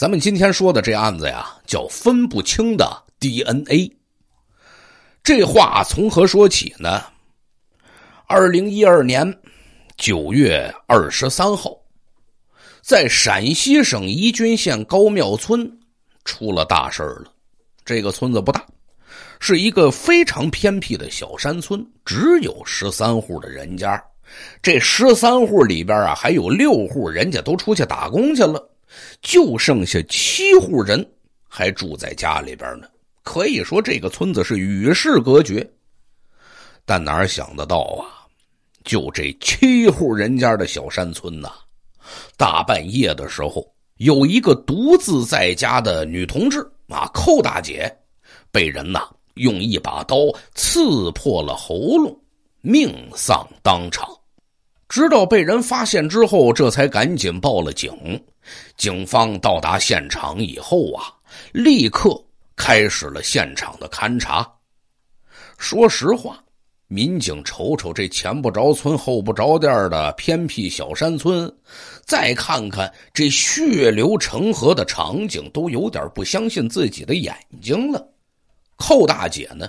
咱们今天说的这案子呀，叫分不清的 DNA。这话从何说起呢？二零一二年九月二十三号，在陕西省宜君县高庙村出了大事儿了。这个村子不大，是一个非常偏僻的小山村，只有十三户的人家。这十三户里边啊，还有六户人家都出去打工去了。就剩下七户人还住在家里边呢，可以说这个村子是与世隔绝。但哪想得到啊，就这七户人家的小山村呐，大半夜的时候，有一个独自在家的女同志啊，寇大姐，被人呐用一把刀刺破了喉咙，命丧当场。直到被人发现之后，这才赶紧报了警。警方到达现场以后啊，立刻开始了现场的勘查。说实话，民警瞅瞅这前不着村后不着店的偏僻小山村，再看看这血流成河的场景，都有点不相信自己的眼睛了。寇大姐呢，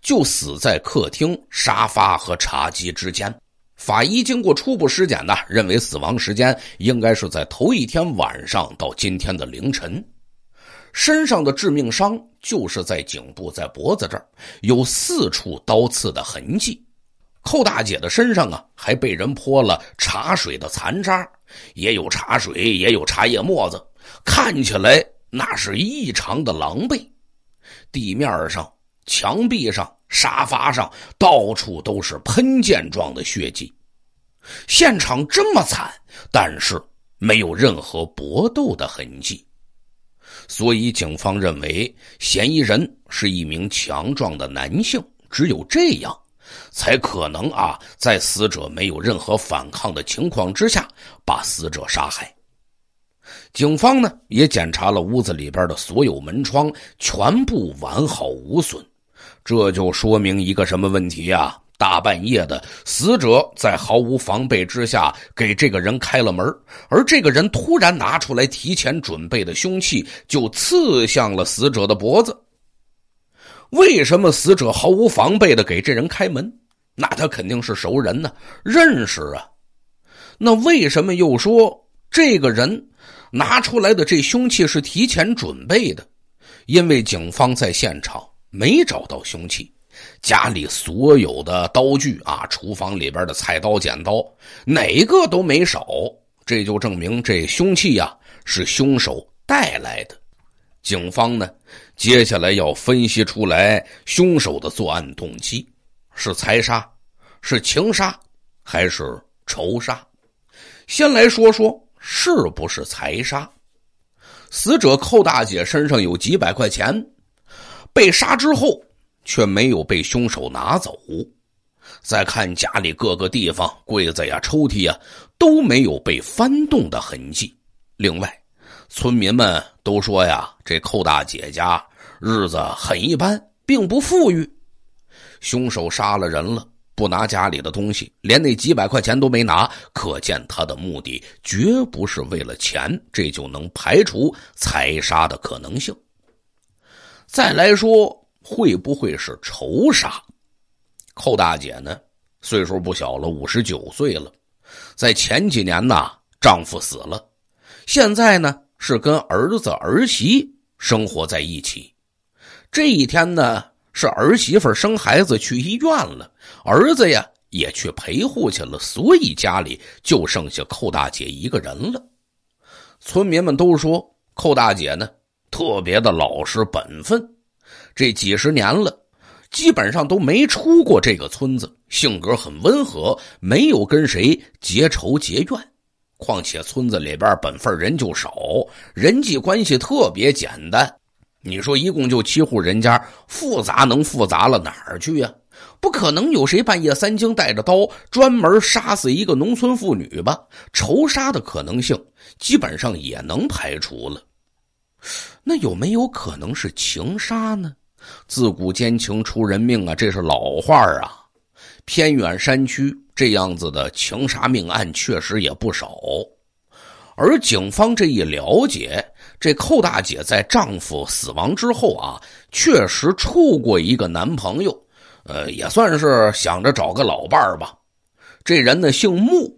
就死在客厅沙发和茶几之间。法医经过初步尸检呢，认为死亡时间应该是在头一天晚上到今天的凌晨。身上的致命伤就是在颈部，在脖子这儿有四处刀刺的痕迹。寇大姐的身上啊，还被人泼了茶水的残渣，也有茶水，也有茶叶沫子，看起来那是异常的狼狈。地面上、墙壁上。沙发上到处都是喷溅状的血迹，现场这么惨，但是没有任何搏斗的痕迹，所以警方认为嫌疑人是一名强壮的男性，只有这样，才可能啊，在死者没有任何反抗的情况之下把死者杀害。警方呢也检查了屋子里边的所有门窗，全部完好无损。这就说明一个什么问题呀？大半夜的，死者在毫无防备之下给这个人开了门，而这个人突然拿出来提前准备的凶器，就刺向了死者的脖子。为什么死者毫无防备的给这人开门？那他肯定是熟人呢，认识啊。那为什么又说这个人拿出来的这凶器是提前准备的？因为警方在现场。没找到凶器，家里所有的刀具啊，厨房里边的菜刀、剪刀，哪个都没少。这就证明这凶器呀是凶手带来的。警方呢，接下来要分析出来凶手的作案动机，是财杀，是情杀，还是仇杀？先来说说是不是财杀。死者寇大姐身上有几百块钱。被杀之后，却没有被凶手拿走。再看家里各个地方，柜子呀、抽屉呀，都没有被翻动的痕迹。另外，村民们都说呀，这寇大姐家日子很一般，并不富裕。凶手杀了人了，不拿家里的东西，连那几百块钱都没拿，可见他的目的绝不是为了钱，这就能排除财杀的可能性。再来说，会不会是仇杀？寇大姐呢？岁数不小了，五十九岁了。在前几年呢，丈夫死了，现在呢是跟儿子儿媳生活在一起。这一天呢，是儿媳妇生孩子去医院了，儿子呀也去陪护去了，所以家里就剩下寇大姐一个人了。村民们都说，寇大姐呢？特别的老实本分，这几十年了，基本上都没出过这个村子。性格很温和，没有跟谁结仇结怨。况且村子里边本分人就少，人际关系特别简单。你说一共就七户人家，复杂能复杂了哪儿去呀？不可能有谁半夜三更带着刀专门杀死一个农村妇女吧？仇杀的可能性基本上也能排除了。那有没有可能是情杀呢？自古奸情出人命啊，这是老话儿啊。偏远山区这样子的情杀命案确实也不少。而警方这一了解，这寇大姐在丈夫死亡之后啊，确实处过一个男朋友，呃，也算是想着找个老伴儿吧。这人呢姓穆，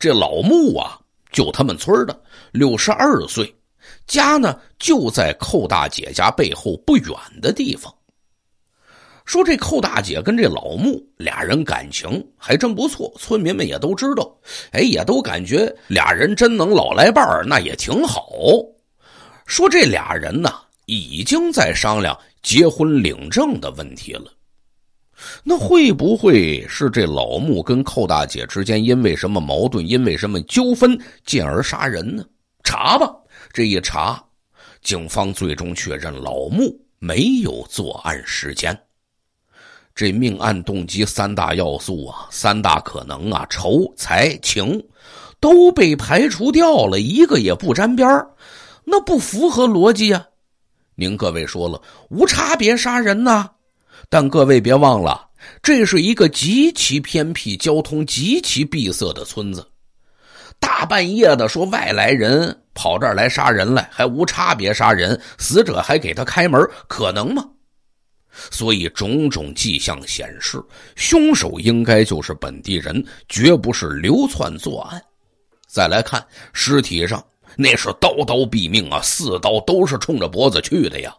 这老穆啊，就他们村的，六十二岁。家呢就在寇大姐家背后不远的地方。说这寇大姐跟这老穆俩人感情还真不错，村民们也都知道，哎，也都感觉俩人真能老来伴儿，那也挺好。说这俩人呢已经在商量结婚领证的问题了，那会不会是这老穆跟寇大姐之间因为什么矛盾，因为什么纠纷，进而杀人呢？查吧。这一查，警方最终确认老穆没有作案时间。这命案动机三大要素啊，三大可能啊，仇、财、情，都被排除掉了，一个也不沾边那不符合逻辑呀。您各位说了，无差别杀人呐，但各位别忘了，这是一个极其偏僻、交通极其闭塞的村子。大半夜的，说外来人跑这儿来杀人来，还无差别杀人，死者还给他开门，可能吗？所以种种迹象显示，凶手应该就是本地人，绝不是流窜作案。再来看尸体上，那是刀刀毙命啊，四刀都是冲着脖子去的呀。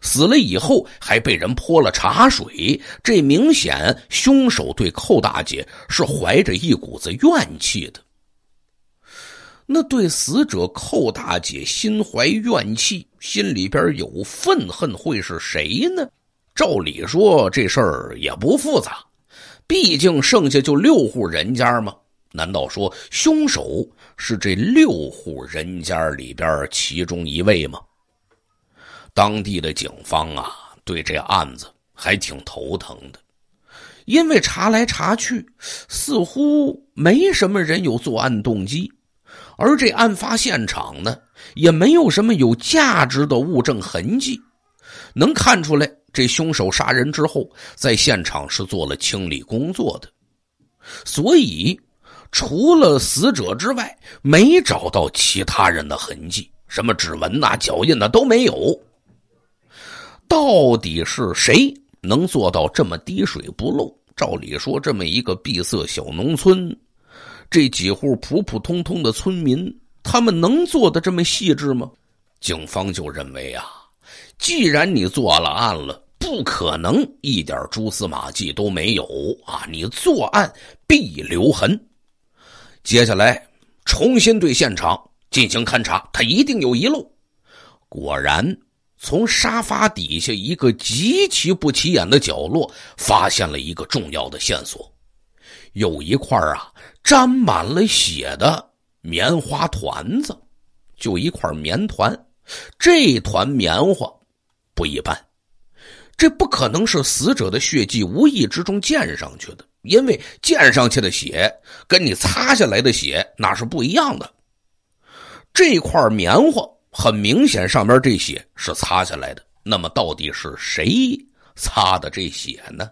死了以后还被人泼了茶水，这明显凶手对寇大姐是怀着一股子怨气的。那对死者寇大姐心怀怨气，心里边有愤恨，会是谁呢？照理说这事儿也不复杂，毕竟剩下就六户人家嘛。难道说凶手是这六户人家里边其中一位吗？当地的警方啊，对这案子还挺头疼的，因为查来查去，似乎没什么人有作案动机。而这案发现场呢，也没有什么有价值的物证痕迹，能看出来这凶手杀人之后，在现场是做了清理工作的，所以除了死者之外，没找到其他人的痕迹，什么指纹呐、脚印呐都没有。到底是谁能做到这么滴水不漏？照理说，这么一个闭塞小农村。这几户普普通通的村民，他们能做的这么细致吗？警方就认为啊，既然你做了案了，不可能一点蛛丝马迹都没有啊！你作案必留痕。接下来重新对现场进行勘查，他一定有遗漏。果然，从沙发底下一个极其不起眼的角落，发现了一个重要的线索，有一块啊。沾满了血的棉花团子，就一块棉团，这团棉花不一般，这不可能是死者的血迹无意之中溅上去的，因为溅上去的血跟你擦下来的血那是不一样的。这块棉花很明显，上面这血是擦下来的。那么，到底是谁擦的这血呢？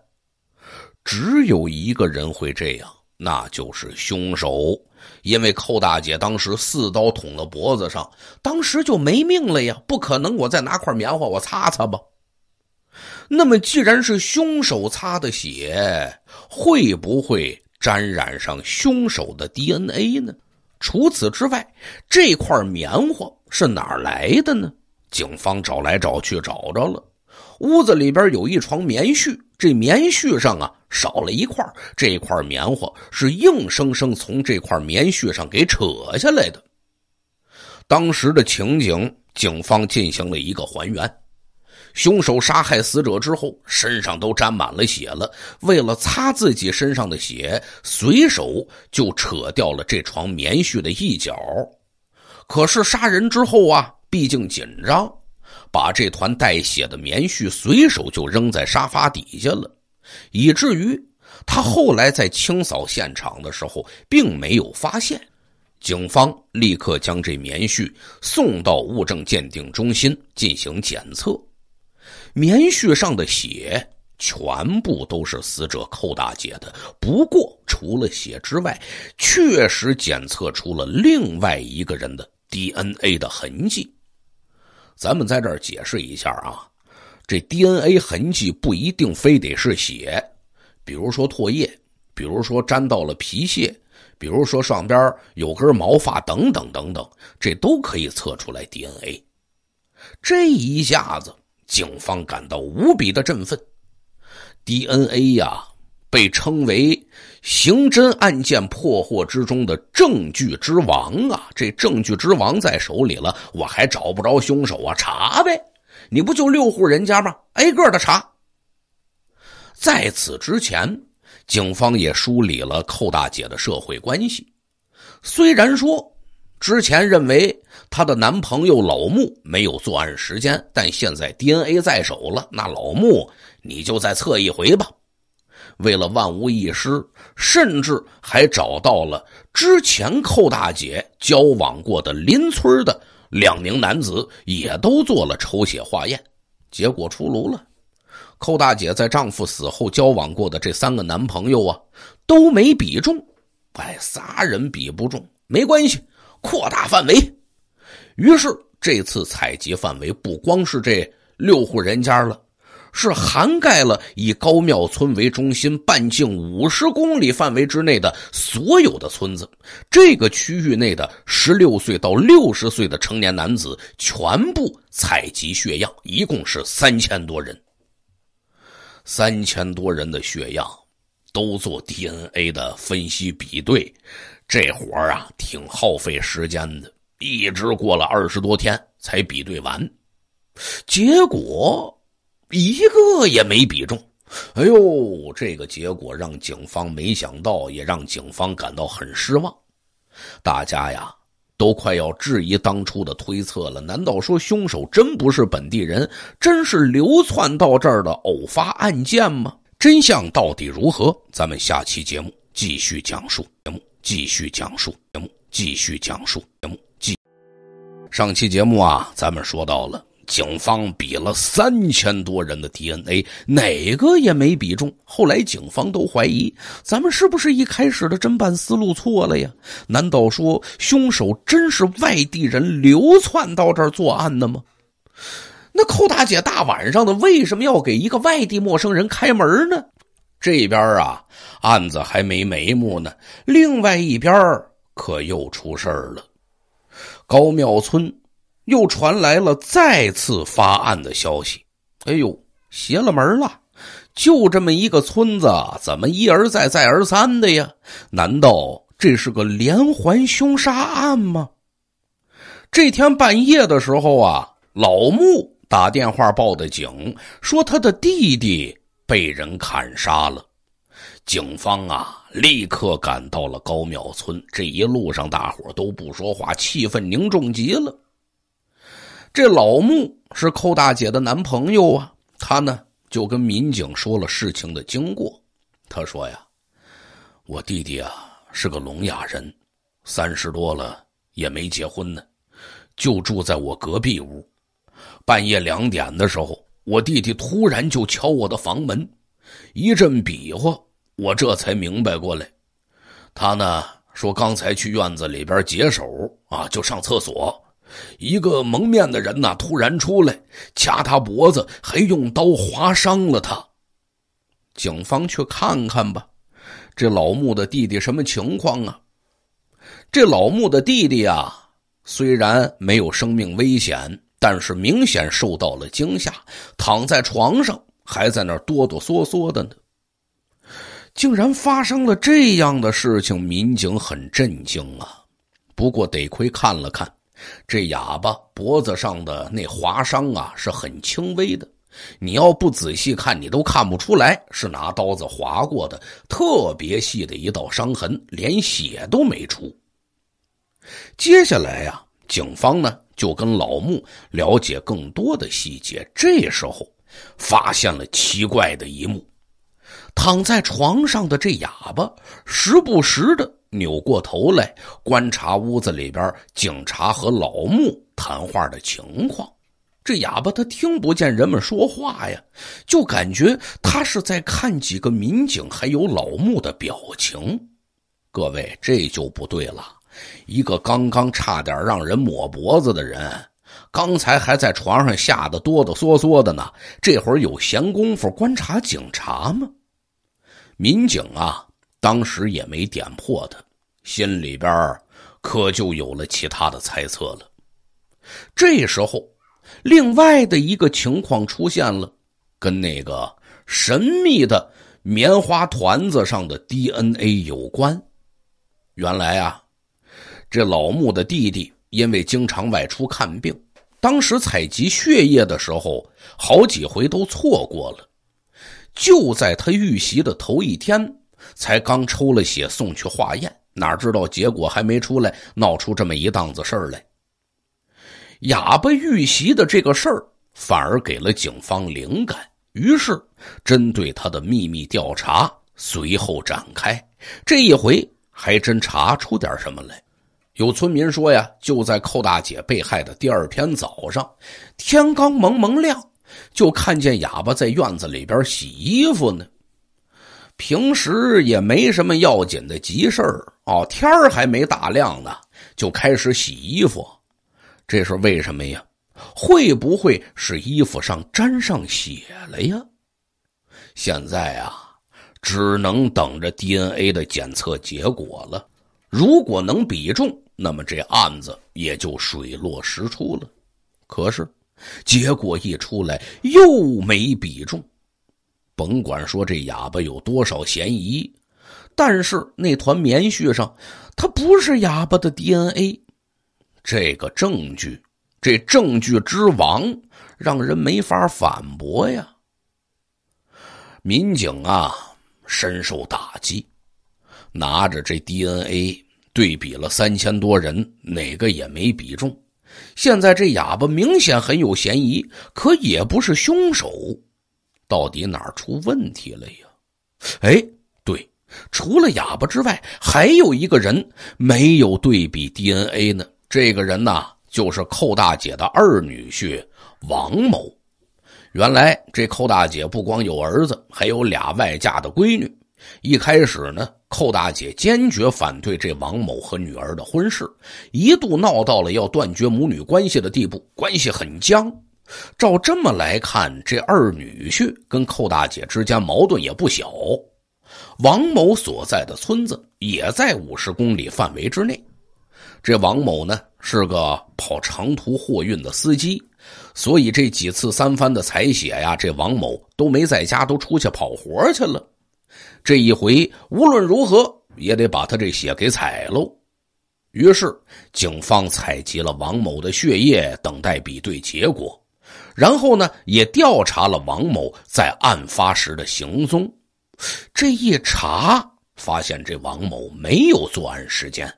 只有一个人会这样。那就是凶手，因为寇大姐当时四刀捅了脖子上，当时就没命了呀！不可能，我再拿块棉花，我擦擦吧。那么，既然是凶手擦的血，会不会沾染上凶手的 DNA 呢？除此之外，这块棉花是哪来的呢？警方找来找去，找着了，屋子里边有一床棉絮。这棉絮上啊少了一块，这一块棉花是硬生生从这块棉絮上给扯下来的。当时的情景，警方进行了一个还原：凶手杀害死者之后，身上都沾满了血了，为了擦自己身上的血，随手就扯掉了这床棉絮的一角。可是杀人之后啊，毕竟紧张。把这团带血的棉絮随手就扔在沙发底下了，以至于他后来在清扫现场的时候并没有发现。警方立刻将这棉絮送到物证鉴定中心进行检测，棉絮上的血全部都是死者寇大姐的。不过，除了血之外，确实检测出了另外一个人的 DNA 的痕迹。咱们在这儿解释一下啊，这 DNA 痕迹不一定非得是血，比如说唾液，比如说沾到了皮屑，比如说上边有根毛发等等等等，这都可以测出来 DNA。这一下子，警方感到无比的振奋。DNA 呀，被称为。刑侦案件破获之中的证据之王啊！这证据之王在手里了，我还找不着凶手啊？查呗！你不就六户人家吗？挨个的查。在此之前，警方也梳理了寇大姐的社会关系。虽然说之前认为她的男朋友老穆没有作案时间，但现在 DNA 在手了，那老穆你就再测一回吧。为了万无一失，甚至还找到了之前寇大姐交往过的邻村的两名男子，也都做了抽血化验。结果出炉了，寇大姐在丈夫死后交往过的这三个男朋友啊，都没比中。哎，仨人比不中，没关系，扩大范围。于是这次采集范围不光是这六户人家了。是涵盖了以高庙村为中心，半径五十公里范围之内的所有的村子。这个区域内的十六岁到六十岁的成年男子全部采集血样，一共是三千多人。三千多人的血样都做 DNA 的分析比对，这活啊，挺耗费时间的，一直过了二十多天才比对完。结果。一个也没比中，哎呦，这个结果让警方没想到，也让警方感到很失望。大家呀，都快要质疑当初的推测了。难道说凶手真不是本地人，真是流窜到这儿的偶发案件吗？真相到底如何？咱们下期节目继续讲述节目继续讲述节目继续讲述节目继上期节目啊，咱们说到了。警方比了三千多人的 DNA，哪个也没比中。后来警方都怀疑，咱们是不是一开始的侦办思路错了呀？难道说凶手真是外地人流窜到这儿作案的吗？那寇大姐大晚上的为什么要给一个外地陌生人开门呢？这边啊，案子还没眉目呢。另外一边可又出事了，高庙村。又传来了再次发案的消息，哎呦，邪了门了！就这么一个村子，怎么一而再、再而三的呀？难道这是个连环凶杀案吗？这天半夜的时候啊，老穆打电话报的警，说他的弟弟被人砍杀了。警方啊，立刻赶到了高庙村。这一路上，大伙都不说话，气氛凝重极了。这老穆是寇大姐的男朋友啊，他呢就跟民警说了事情的经过。他说：“呀，我弟弟啊是个聋哑人，三十多了也没结婚呢，就住在我隔壁屋。半夜两点的时候，我弟弟突然就敲我的房门，一阵比划，我这才明白过来。他呢说，刚才去院子里边解手啊，就上厕所。”一个蒙面的人呐，突然出来掐他脖子，还用刀划伤了他。警方去看看吧，这老穆的弟弟什么情况啊？这老穆的弟弟啊，虽然没有生命危险，但是明显受到了惊吓，躺在床上还在那儿哆哆嗦嗦的呢。竟然发生了这样的事情，民警很震惊啊！不过得亏看了看。这哑巴脖子上的那划伤啊，是很轻微的，你要不仔细看，你都看不出来是拿刀子划过的，特别细的一道伤痕，连血都没出。接下来呀，警方呢就跟老穆了解更多的细节，这时候发现了奇怪的一幕：躺在床上的这哑巴，时不时的。扭过头来观察屋子里边警察和老穆谈话的情况。这哑巴他听不见人们说话呀，就感觉他是在看几个民警还有老穆的表情。各位，这就不对了。一个刚刚差点让人抹脖子的人，刚才还在床上吓得哆哆嗦嗦的呢，这会有闲工夫观察警察吗？民警啊，当时也没点破他。心里边可就有了其他的猜测了。这时候，另外的一个情况出现了，跟那个神秘的棉花团子上的 DNA 有关。原来啊，这老穆的弟弟因为经常外出看病，当时采集血液的时候好几回都错过了。就在他遇袭的头一天，才刚抽了血送去化验。哪知道结果还没出来，闹出这么一档子事儿来。哑巴遇袭的这个事儿，反而给了警方灵感，于是针对他的秘密调查随后展开。这一回还真查出点什么来。有村民说呀，就在寇大姐被害的第二天早上，天刚蒙蒙亮，就看见哑巴在院子里边洗衣服呢。平时也没什么要紧的急事儿哦，天儿还没大亮呢，就开始洗衣服，这是为什么呀？会不会是衣服上沾上血了呀？现在啊，只能等着 DNA 的检测结果了。如果能比中，那么这案子也就水落石出了。可是，结果一出来又没比中。甭管说这哑巴有多少嫌疑，但是那团棉絮上，他不是哑巴的 DNA，这个证据，这证据之王，让人没法反驳呀。民警啊，深受打击，拿着这 DNA 对比了三千多人，哪个也没比中。现在这哑巴明显很有嫌疑，可也不是凶手。到底哪儿出问题了呀？哎，对，除了哑巴之外，还有一个人没有对比 DNA 呢。这个人呢，就是寇大姐的二女婿王某。原来这寇大姐不光有儿子，还有俩外嫁的闺女。一开始呢，寇大姐坚决反对这王某和女儿的婚事，一度闹到了要断绝母女关系的地步，关系很僵。照这么来看，这二女婿跟寇大姐之间矛盾也不小。王某所在的村子也在五十公里范围之内。这王某呢是个跑长途货运的司机，所以这几次三番的采血呀，这王某都没在家，都出去跑活去了。这一回无论如何也得把他这血给采喽。于是，警方采集了王某的血液，等待比对结果。然后呢，也调查了王某在案发时的行踪，这一查发现这王某没有作案时间。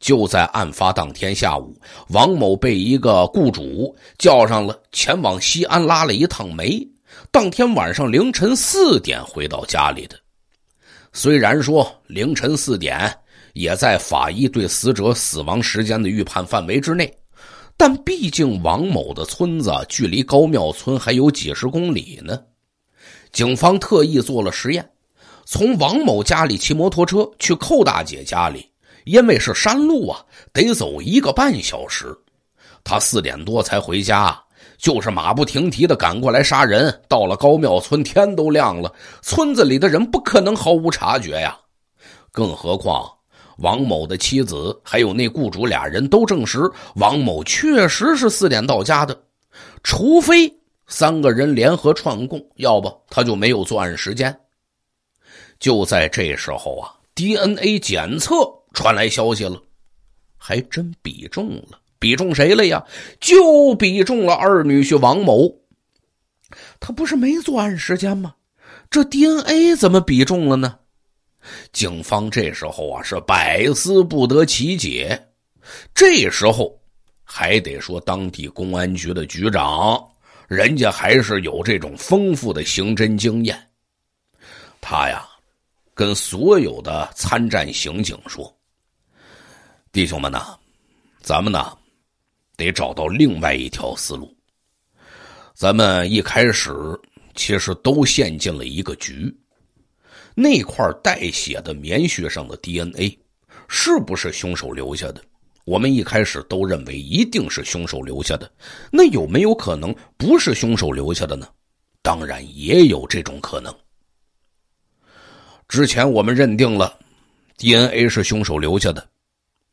就在案发当天下午，王某被一个雇主叫上了前往西安拉了一趟煤。当天晚上凌晨四点回到家里的，虽然说凌晨四点也在法医对死者死亡时间的预判范围之内。但毕竟王某的村子距离高庙村还有几十公里呢，警方特意做了实验，从王某家里骑摩托车去寇大姐家里，因为是山路啊，得走一个半小时，他四点多才回家，就是马不停蹄的赶过来杀人。到了高庙村，天都亮了，村子里的人不可能毫无察觉呀，更何况。王某的妻子还有那雇主俩人都证实，王某确实是四点到家的。除非三个人联合串供，要不他就没有作案时间。就在这时候啊，DNA 检测传来消息了，还真比中了，比中谁了呀？就比中了二女婿王某。他不是没作案时间吗？这 DNA 怎么比中了呢？警方这时候啊是百思不得其解，这时候还得说当地公安局的局长，人家还是有这种丰富的刑侦经验。他呀跟所有的参战刑警说：“弟兄们呐，咱们呐得找到另外一条思路。咱们一开始其实都陷进了一个局。”那块带血的棉絮上的 DNA，是不是凶手留下的？我们一开始都认为一定是凶手留下的。那有没有可能不是凶手留下的呢？当然也有这种可能。之前我们认定了 DNA 是凶手留下的，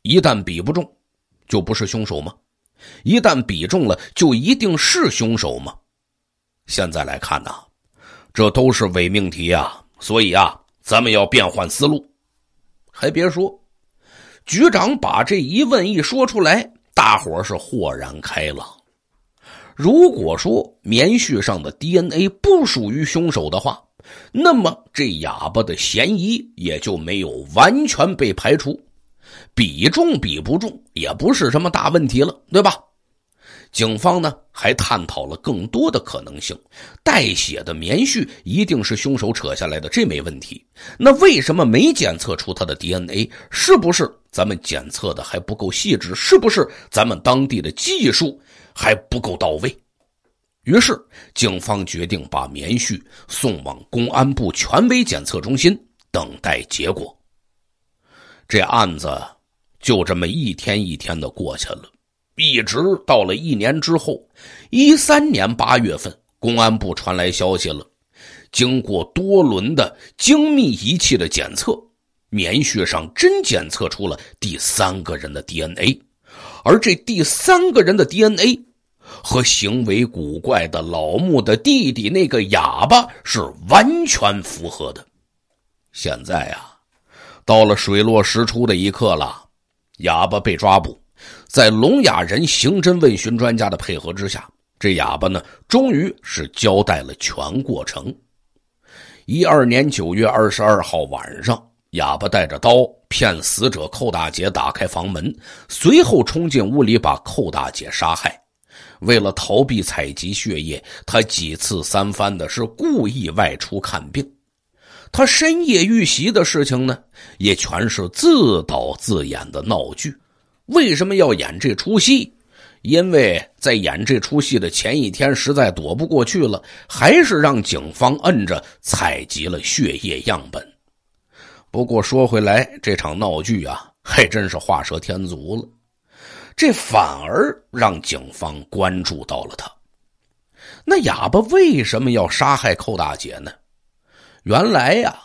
一旦比不中，就不是凶手吗？一旦比中了，就一定是凶手吗？现在来看呐，这都是伪命题啊！所以啊，咱们要变换思路。还别说，局长把这一问一说出来，大伙是豁然开朗。如果说棉絮上的 DNA 不属于凶手的话，那么这哑巴的嫌疑也就没有完全被排除，比重比不重也不是什么大问题了，对吧？警方呢还探讨了更多的可能性，带血的棉絮一定是凶手扯下来的，这没问题。那为什么没检测出他的 DNA？是不是咱们检测的还不够细致？是不是咱们当地的技术还不够到位？于是警方决定把棉絮送往公安部权威检测中心，等待结果。这案子就这么一天一天的过去了。一直到了一年之后，一三年八月份，公安部传来消息了。经过多轮的精密仪器的检测，棉絮上真检测出了第三个人的 DNA，而这第三个人的 DNA 和行为古怪的老穆的弟弟那个哑巴是完全符合的。现在啊，到了水落石出的一刻了，哑巴被抓捕。在聋哑人刑侦问询专家的配合之下，这哑巴呢，终于是交代了全过程。一二年九月二十二号晚上，哑巴带着刀骗死者寇大姐打开房门，随后冲进屋里把寇大姐杀害。为了逃避采集血液，他几次三番的是故意外出看病。他深夜遇袭的事情呢，也全是自导自演的闹剧。为什么要演这出戏？因为在演这出戏的前一天，实在躲不过去了，还是让警方摁着采集了血液样本。不过说回来，这场闹剧啊，还真是画蛇添足了，这反而让警方关注到了他。那哑巴为什么要杀害寇大姐呢？原来呀，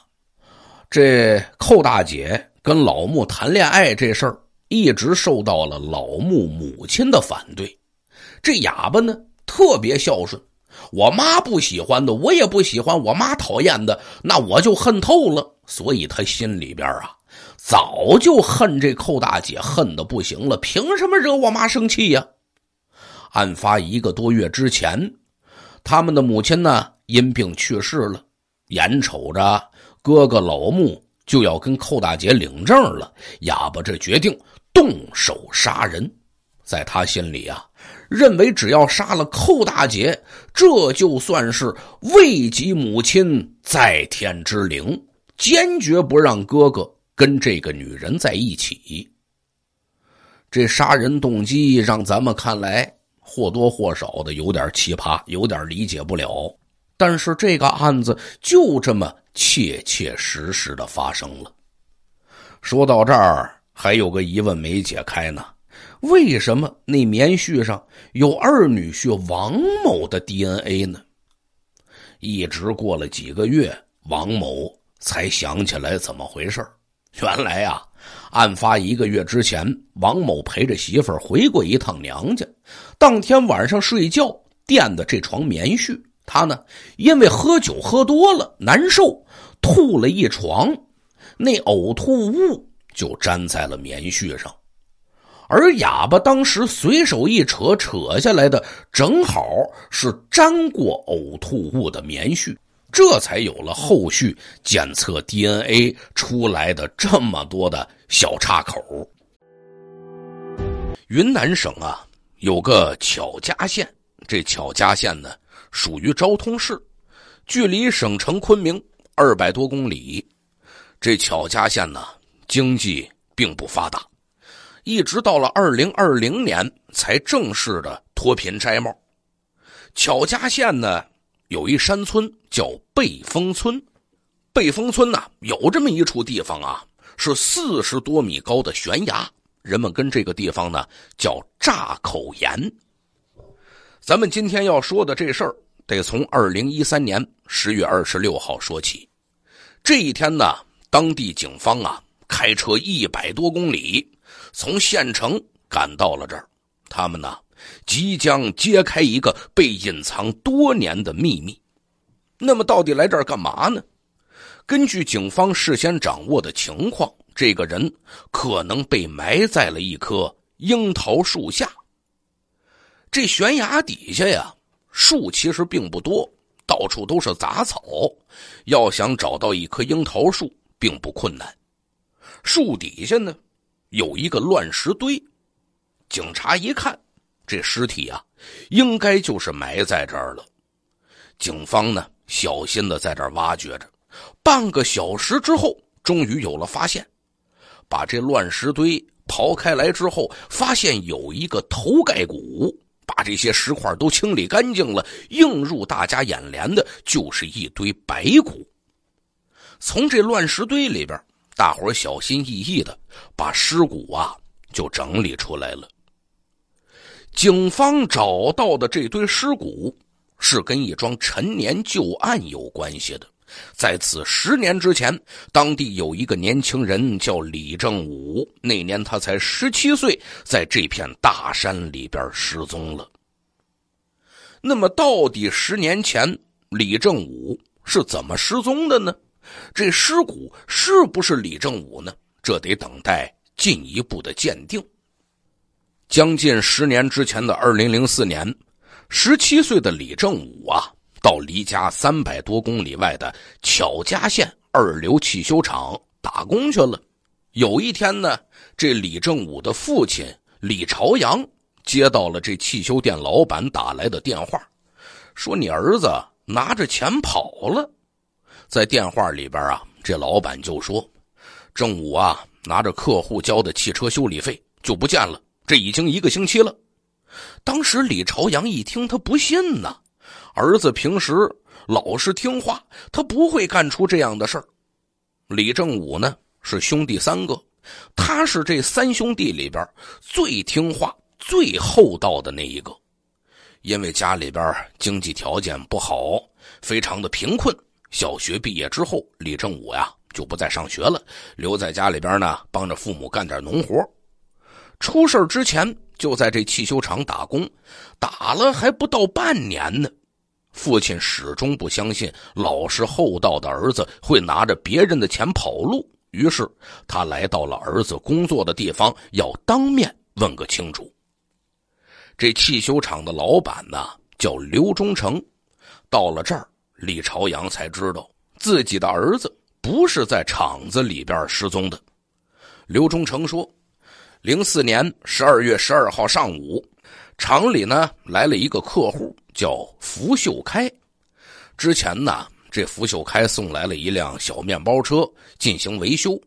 这寇大姐跟老穆谈恋爱这事儿。一直受到了老穆母亲的反对，这哑巴呢特别孝顺，我妈不喜欢的我也不喜欢，我妈讨厌的那我就恨透了，所以他心里边啊早就恨这寇大姐恨的不行了，凭什么惹我妈生气呀？案发一个多月之前，他们的母亲呢因病去世了，眼瞅着哥哥老穆就要跟寇大姐领证了，哑巴这决定。动手杀人，在他心里啊，认为只要杀了寇大姐，这就算是慰藉母亲在天之灵。坚决不让哥哥跟这个女人在一起。这杀人动机让咱们看来或多或少的有点奇葩，有点理解不了。但是这个案子就这么切切实实的发生了。说到这儿。还有个疑问没解开呢，为什么那棉絮上有二女婿王某的 DNA 呢？一直过了几个月，王某才想起来怎么回事原来啊，案发一个月之前，王某陪着媳妇儿回过一趟娘家，当天晚上睡觉垫的这床棉絮，他呢因为喝酒喝多了难受，吐了一床，那呕吐物。就粘在了棉絮上，而哑巴当时随手一扯，扯下来的正好是粘过呕吐物的棉絮，这才有了后续检测 DNA 出来的这么多的小岔口。云南省啊，有个巧家县，这巧家县呢，属于昭通市，距离省城昆明二百多公里，这巧家县呢。经济并不发达，一直到了二零二零年才正式的脱贫摘帽。巧家县呢，有一山村叫背风村，背风村呢有这么一处地方啊，是四十多米高的悬崖，人们跟这个地方呢叫炸口岩。咱们今天要说的这事儿，得从二零一三年十月二十六号说起。这一天呢，当地警方啊。开车一百多公里，从县城赶到了这儿，他们呢，即将揭开一个被隐藏多年的秘密。那么，到底来这儿干嘛呢？根据警方事先掌握的情况，这个人可能被埋在了一棵樱桃树下。这悬崖底下呀，树其实并不多，到处都是杂草，要想找到一棵樱桃树并不困难。树底下呢，有一个乱石堆。警察一看，这尸体啊，应该就是埋在这儿了。警方呢，小心的在这儿挖掘着。半个小时之后，终于有了发现。把这乱石堆刨开来之后，发现有一个头盖骨。把这些石块都清理干净了，映入大家眼帘的就是一堆白骨。从这乱石堆里边。大伙小心翼翼的把尸骨啊就整理出来了。警方找到的这堆尸骨是跟一桩陈年旧案有关系的。在此十年之前，当地有一个年轻人叫李正武，那年他才十七岁，在这片大山里边失踪了。那么，到底十年前李正武是怎么失踪的呢？这尸骨是不是李正武呢？这得等待进一步的鉴定。将近十年之前的二零零四年，十七岁的李正武啊，到离家三百多公里外的巧家县二流汽修厂打工去了。有一天呢，这李正武的父亲李朝阳接到了这汽修店老板打来的电话，说你儿子拿着钱跑了。在电话里边啊，这老板就说：“正武啊，拿着客户交的汽车修理费就不见了，这已经一个星期了。”当时李朝阳一听，他不信呢。儿子平时老实听话，他不会干出这样的事儿。李正武呢是兄弟三个，他是这三兄弟里边最听话、最厚道的那一个，因为家里边经济条件不好，非常的贫困。小学毕业之后，李正武呀就不再上学了，留在家里边呢，帮着父母干点农活。出事之前就在这汽修厂打工，打了还不到半年呢。父亲始终不相信老实厚道的儿子会拿着别人的钱跑路，于是他来到了儿子工作的地方，要当面问个清楚。这汽修厂的老板呢叫刘忠成，到了这儿。李朝阳才知道自己的儿子不是在厂子里边失踪的。刘忠诚说：“零四年十二月十二号上午，厂里呢来了一个客户，叫福秀开。之前呢，这福秀开送来了一辆小面包车进行维修，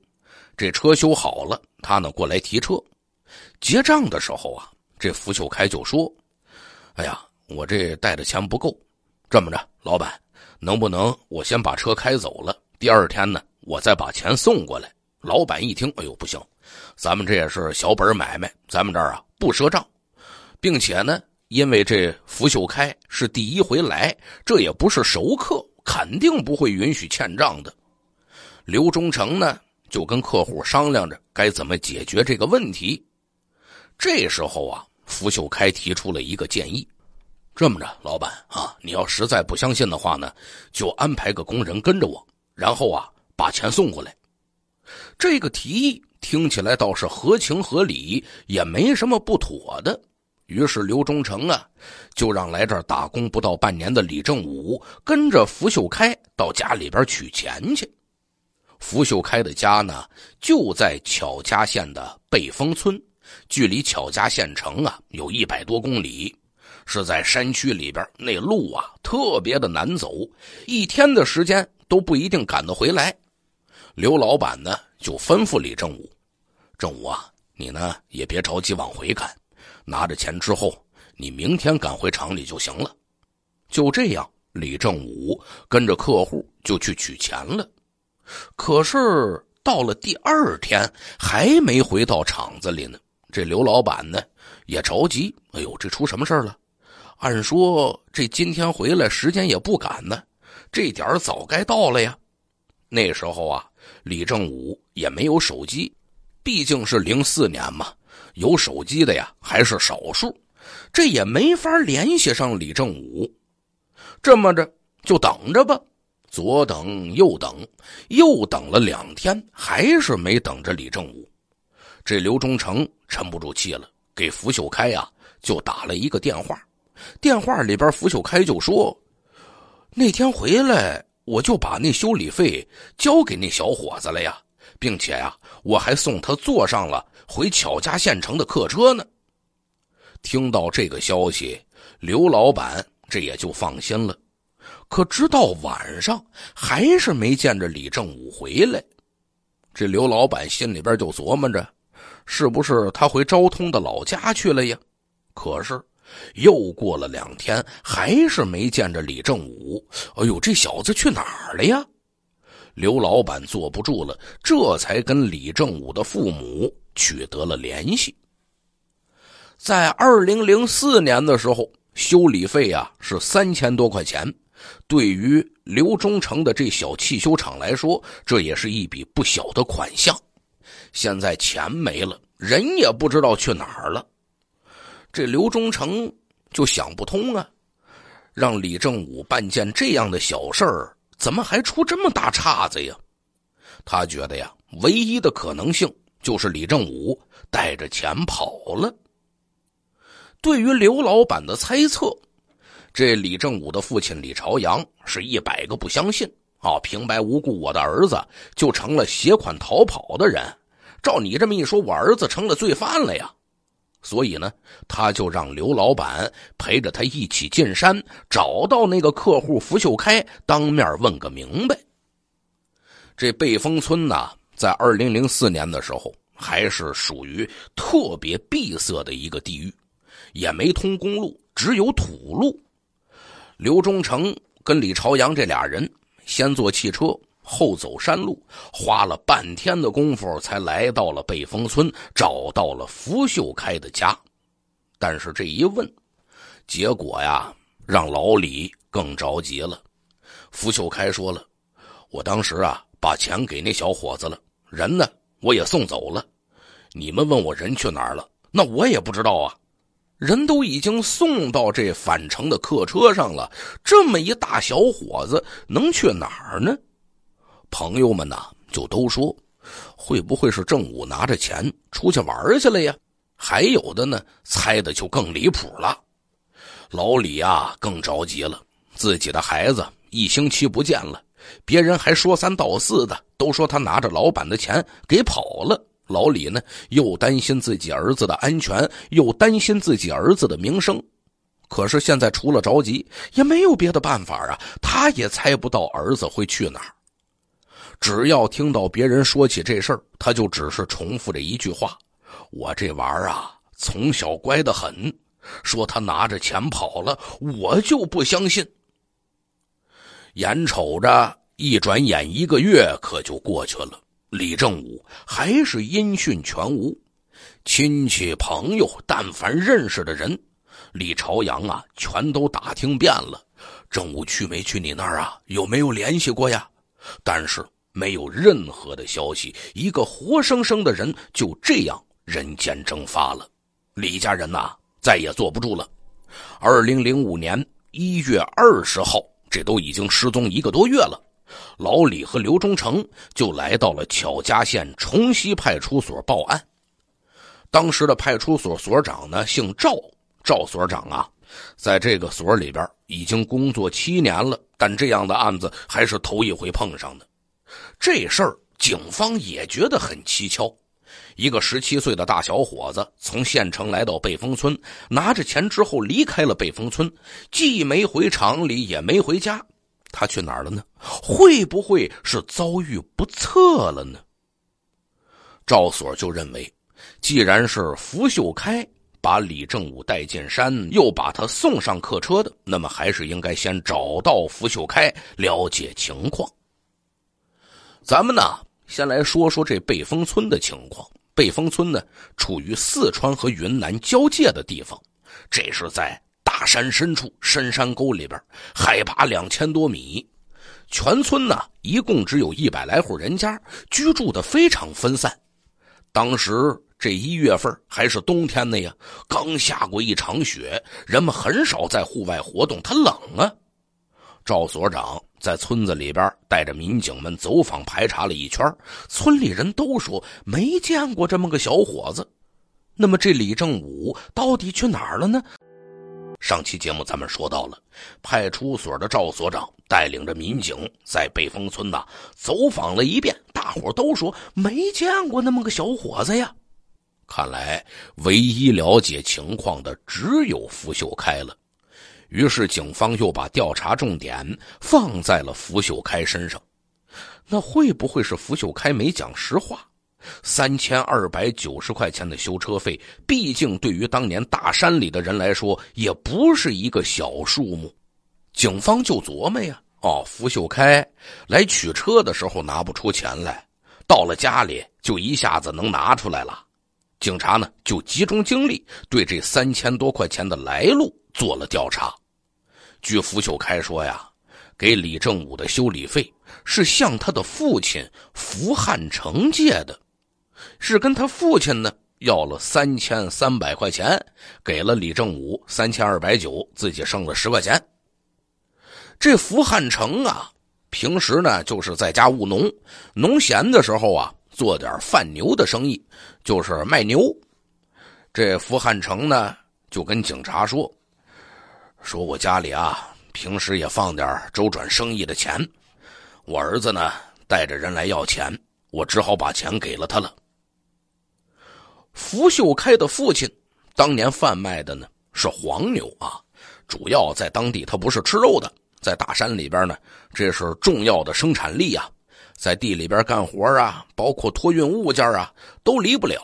这车修好了，他呢过来提车。结账的时候啊，这福秀开就说：‘哎呀，我这带的钱不够。’这么着，老板。”能不能我先把车开走了？第二天呢，我再把钱送过来。老板一听，哎呦，不行，咱们这也是小本买卖，咱们这儿啊不赊账，并且呢，因为这福秀开是第一回来，这也不是熟客，肯定不会允许欠账的。刘忠诚呢就跟客户商量着该怎么解决这个问题。这时候啊，福秀开提出了一个建议。这么着，老板啊，你要实在不相信的话呢，就安排个工人跟着我，然后啊，把钱送过来。这个提议听起来倒是合情合理，也没什么不妥的。于是刘忠诚啊，就让来这儿打工不到半年的李正武跟着福秀开到家里边取钱去。福秀开的家呢，就在巧家县的背风村，距离巧家县城啊，有一百多公里。是在山区里边，那路啊特别的难走，一天的时间都不一定赶得回来。刘老板呢就吩咐李正武：“正武啊，你呢也别着急往回赶，拿着钱之后，你明天赶回厂里就行了。”就这样，李正武跟着客户就去取钱了。可是到了第二天还没回到厂子里呢，这刘老板呢也着急：“哎呦，这出什么事了？”按说这今天回来时间也不赶呢，这点儿早该到了呀。那时候啊，李正武也没有手机，毕竟是零四年嘛，有手机的呀还是少数，这也没法联系上李正武。这么着就等着吧，左等右等又等了两天，还是没等着李正武。这刘忠诚沉不住气了，给福秀开呀就打了一个电话。电话里边，福秀开就说：“那天回来，我就把那修理费交给那小伙子了呀，并且啊，我还送他坐上了回巧家县城的客车呢。”听到这个消息，刘老板这也就放心了。可直到晚上，还是没见着李正武回来。这刘老板心里边就琢磨着，是不是他回昭通的老家去了呀？可是。又过了两天，还是没见着李正武。哎呦，这小子去哪儿了呀？刘老板坐不住了，这才跟李正武的父母取得了联系。在二零零四年的时候，修理费呀是三千多块钱，对于刘忠诚的这小汽修厂来说，这也是一笔不小的款项。现在钱没了，人也不知道去哪儿了。这刘忠诚就想不通啊，让李正武办件这样的小事儿，怎么还出这么大岔子呀？他觉得呀，唯一的可能性就是李正武带着钱跑了。对于刘老板的猜测，这李正武的父亲李朝阳是一百个不相信啊！平白无故，我的儿子就成了携款逃跑的人，照你这么一说，我儿子成了罪犯了呀？所以呢，他就让刘老板陪着他一起进山，找到那个客户福秀开，当面问个明白。这背风村呢，在二零零四年的时候，还是属于特别闭塞的一个地域，也没通公路，只有土路。刘忠诚跟李朝阳这俩人先坐汽车。后走山路，花了半天的功夫才来到了北风村，找到了福秀开的家。但是这一问，结果呀让老李更着急了。福秀开说了：“我当时啊，把钱给那小伙子了，人呢我也送走了。你们问我人去哪儿了，那我也不知道啊。人都已经送到这返程的客车上了，这么一大小伙子能去哪儿呢？”朋友们呢，就都说，会不会是正午拿着钱出去玩去了呀？还有的呢，猜的就更离谱了。老李呀，更着急了，自己的孩子一星期不见了，别人还说三道四的，都说他拿着老板的钱给跑了。老李呢，又担心自己儿子的安全，又担心自己儿子的名声。可是现在除了着急，也没有别的办法啊。他也猜不到儿子会去哪儿。只要听到别人说起这事儿，他就只是重复这一句话：“我这娃儿啊，从小乖得很。说他拿着钱跑了，我就不相信。”眼瞅着一转眼一个月，可就过去了。李正武还是音讯全无，亲戚朋友，但凡认识的人，李朝阳啊，全都打听遍了。正武去没去你那儿啊？有没有联系过呀？但是。没有任何的消息，一个活生生的人就这样人间蒸发了。李家人呐，再也坐不住了。二零零五年一月二十号，这都已经失踪一个多月了。老李和刘忠诚就来到了巧家县崇溪派出所报案。当时的派出所所长呢，姓赵，赵所长啊，在这个所里边已经工作七年了，但这样的案子还是头一回碰上的。这事儿，警方也觉得很蹊跷。一个十七岁的大小伙子从县城来到北峰村，拿着钱之后离开了北峰村，既没回厂里，也没回家，他去哪儿了呢？会不会是遭遇不测了呢？赵所就认为，既然是福秀开把李正武带进山，又把他送上客车的，那么还是应该先找到福秀开，了解情况。咱们呢，先来说说这背风村的情况。背风村呢，处于四川和云南交界的地方，这是在大山深处、深山沟里边，海拔两千多米。全村呢，一共只有一百来户人家，居住的非常分散。当时这一月份还是冬天的呀，刚下过一场雪，人们很少在户外活动，它冷啊。赵所长在村子里边带着民警们走访排查了一圈，村里人都说没见过这么个小伙子。那么这李正武到底去哪儿了呢？上期节目咱们说到了，派出所的赵所长带领着民警在北峰村呐走访了一遍，大伙都说没见过那么个小伙子呀。看来唯一了解情况的只有福秀开了。于是，警方又把调查重点放在了福秀开身上。那会不会是福秀开没讲实话？三千二百九十块钱的修车费，毕竟对于当年大山里的人来说，也不是一个小数目。警方就琢磨呀：“哦，福秀开来取车的时候拿不出钱来，到了家里就一下子能拿出来了。”警察呢，就集中精力对这三千多块钱的来路。做了调查，据福秀开说呀，给李正武的修理费是向他的父亲福汉成借的，是跟他父亲呢要了三千三百块钱，给了李正武三千二百九，自己剩了十块钱。这福汉成啊，平时呢就是在家务农，农闲的时候啊做点贩牛的生意，就是卖牛。这福汉成呢就跟警察说。说我家里啊，平时也放点周转生意的钱。我儿子呢，带着人来要钱，我只好把钱给了他了。福秀开的父亲当年贩卖的呢是黄牛啊，主要在当地他不是吃肉的，在大山里边呢，这是重要的生产力呀，在地里边干活啊，包括托运物件啊，都离不了。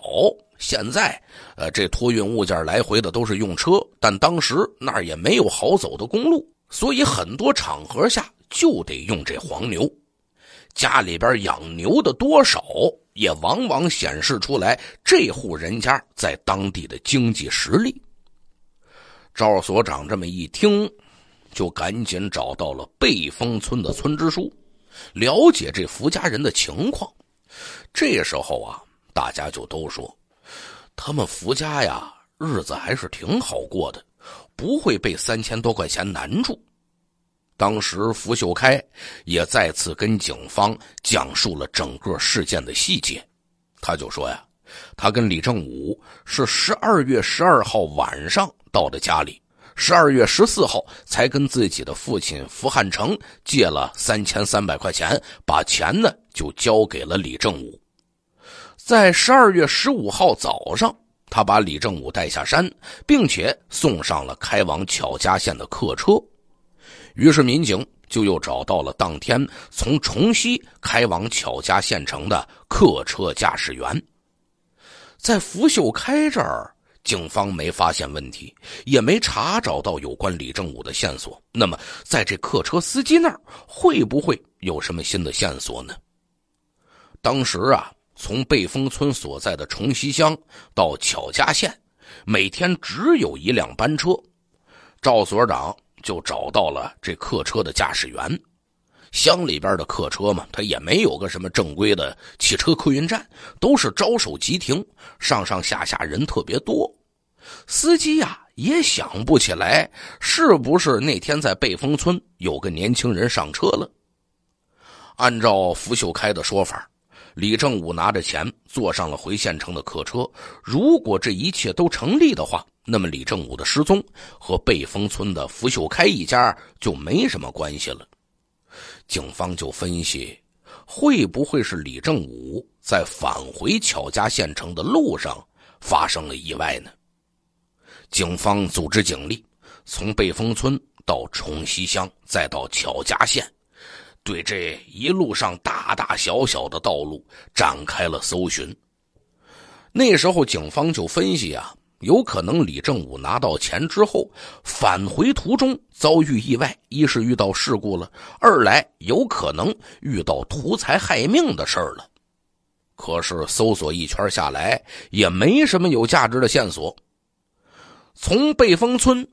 现在，呃，这托运物件来回的都是用车，但当时那儿也没有好走的公路，所以很多场合下就得用这黄牛。家里边养牛的多少，也往往显示出来这户人家在当地的经济实力。赵所长这么一听，就赶紧找到了背风村的村支书，了解这福家人的情况。这时候啊，大家就都说。他们福家呀，日子还是挺好过的，不会被三千多块钱难住。当时福秀开也再次跟警方讲述了整个事件的细节。他就说呀，他跟李正武是十二月十二号晚上到的家里，十二月十四号才跟自己的父亲福汉成借了三千三百块钱，把钱呢就交给了李正武。在十二月十五号早上，他把李正武带下山，并且送上了开往巧家县的客车。于是，民警就又找到了当天从重溪开往巧家县城的客车驾驶员。在福秀开这儿，警方没发现问题，也没查找到有关李正武的线索。那么，在这客车司机那儿，会不会有什么新的线索呢？当时啊。从贝风村所在的崇溪乡到巧家县，每天只有一辆班车。赵所长就找到了这客车的驾驶员。乡里边的客车嘛，他也没有个什么正规的汽车客运站，都是招手即停，上上下下人特别多。司机呀也想不起来是不是那天在贝风村有个年轻人上车了。按照福秀开的说法。李正武拿着钱坐上了回县城的客车。如果这一切都成立的话，那么李正武的失踪和被封村的福秀开一家就没什么关系了。警方就分析，会不会是李正武在返回巧家县城的路上发生了意外呢？警方组织警力，从被封村到崇西乡，再到巧家县。对这一路上大大小小的道路展开了搜寻。那时候，警方就分析啊，有可能李正武拿到钱之后，返回途中遭遇意外，一是遇到事故了，二来有可能遇到图财害命的事儿了。可是，搜索一圈下来，也没什么有价值的线索。从背风村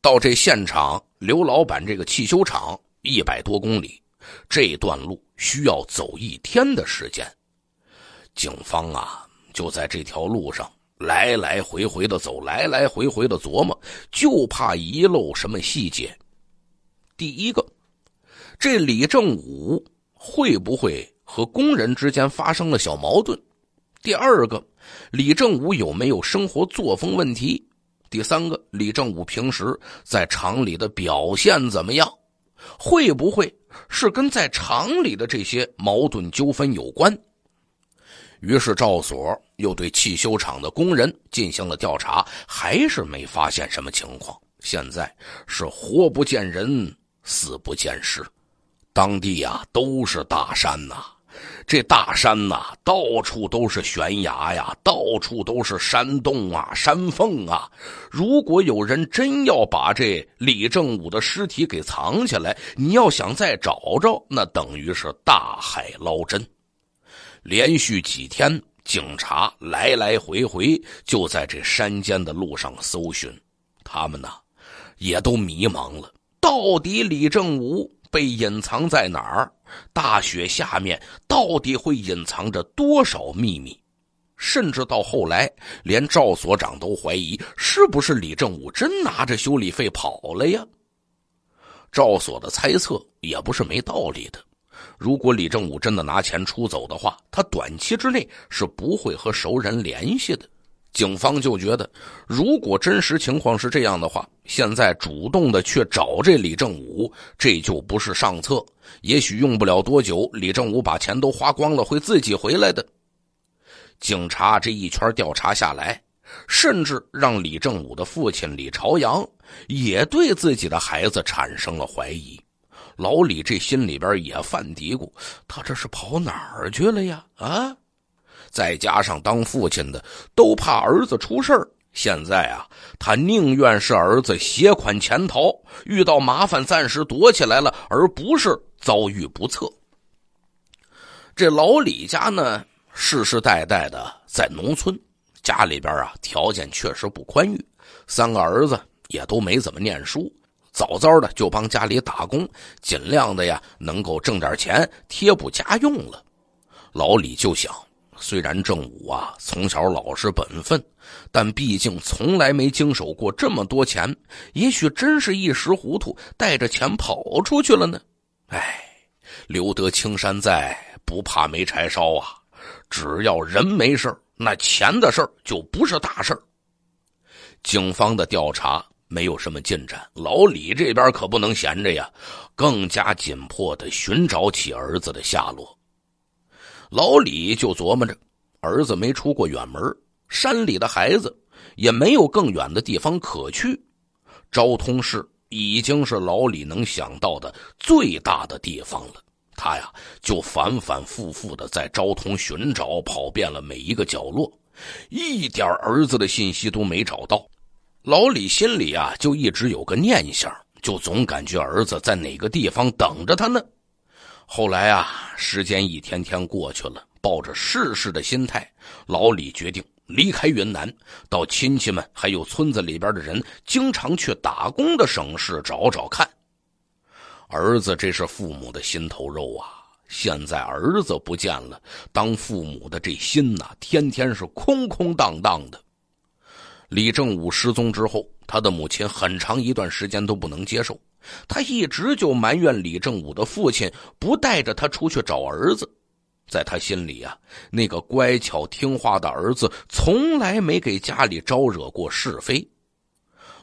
到这现场，刘老板这个汽修厂，一百多公里。这段路需要走一天的时间，警方啊就在这条路上来来回回的走，来来回回的琢磨，就怕遗漏什么细节。第一个，这李正武会不会和工人之间发生了小矛盾？第二个，李正武有没有生活作风问题？第三个，李正武平时在厂里的表现怎么样？会不会？是跟在厂里的这些矛盾纠纷有关，于是赵所又对汽修厂的工人进行了调查，还是没发现什么情况。现在是活不见人，死不见尸，当地呀都是大山呐。这大山呐，到处都是悬崖呀，到处都是山洞啊、山缝啊。如果有人真要把这李正武的尸体给藏起来，你要想再找着，那等于是大海捞针。连续几天，警察来来回回就在这山间的路上搜寻，他们呢，也都迷茫了，到底李正武。被隐藏在哪儿？大雪下面到底会隐藏着多少秘密？甚至到后来，连赵所长都怀疑是不是李正武真拿着修理费跑了呀？赵所的猜测也不是没道理的。如果李正武真的拿钱出走的话，他短期之内是不会和熟人联系的。警方就觉得，如果真实情况是这样的话，现在主动的去找这李正武，这就不是上策。也许用不了多久，李正武把钱都花光了，会自己回来的。警察这一圈调查下来，甚至让李正武的父亲李朝阳也对自己的孩子产生了怀疑。老李这心里边也犯嘀咕，他这是跑哪儿去了呀？啊！再加上当父亲的都怕儿子出事儿，现在啊，他宁愿是儿子携款潜逃，遇到麻烦暂时躲起来了，而不是遭遇不测。这老李家呢，世世代代的在农村，家里边啊条件确实不宽裕，三个儿子也都没怎么念书，早早的就帮家里打工，尽量的呀能够挣点钱贴补家用了。老李就想。虽然郑武啊，从小老实本分，但毕竟从来没经手过这么多钱，也许真是一时糊涂，带着钱跑出去了呢。哎，留得青山在，不怕没柴烧啊！只要人没事那钱的事儿就不是大事儿。警方的调查没有什么进展，老李这边可不能闲着呀，更加紧迫的寻找起儿子的下落。老李就琢磨着，儿子没出过远门，山里的孩子也没有更远的地方可去。昭通市已经是老李能想到的最大的地方了。他呀，就反反复复的在昭通寻找，跑遍了每一个角落，一点儿子的信息都没找到。老李心里啊，就一直有个念想，就总感觉儿子在哪个地方等着他呢。后来啊，时间一天天过去了，抱着试试的心态，老李决定离开云南，到亲戚们还有村子里边的人经常去打工的省市找找看。儿子，这是父母的心头肉啊，现在儿子不见了，当父母的这心呐，天天是空空荡荡的。李正武失踪之后，他的母亲很长一段时间都不能接受。他一直就埋怨李正武的父亲不带着他出去找儿子。在他心里啊，那个乖巧听话的儿子从来没给家里招惹过是非。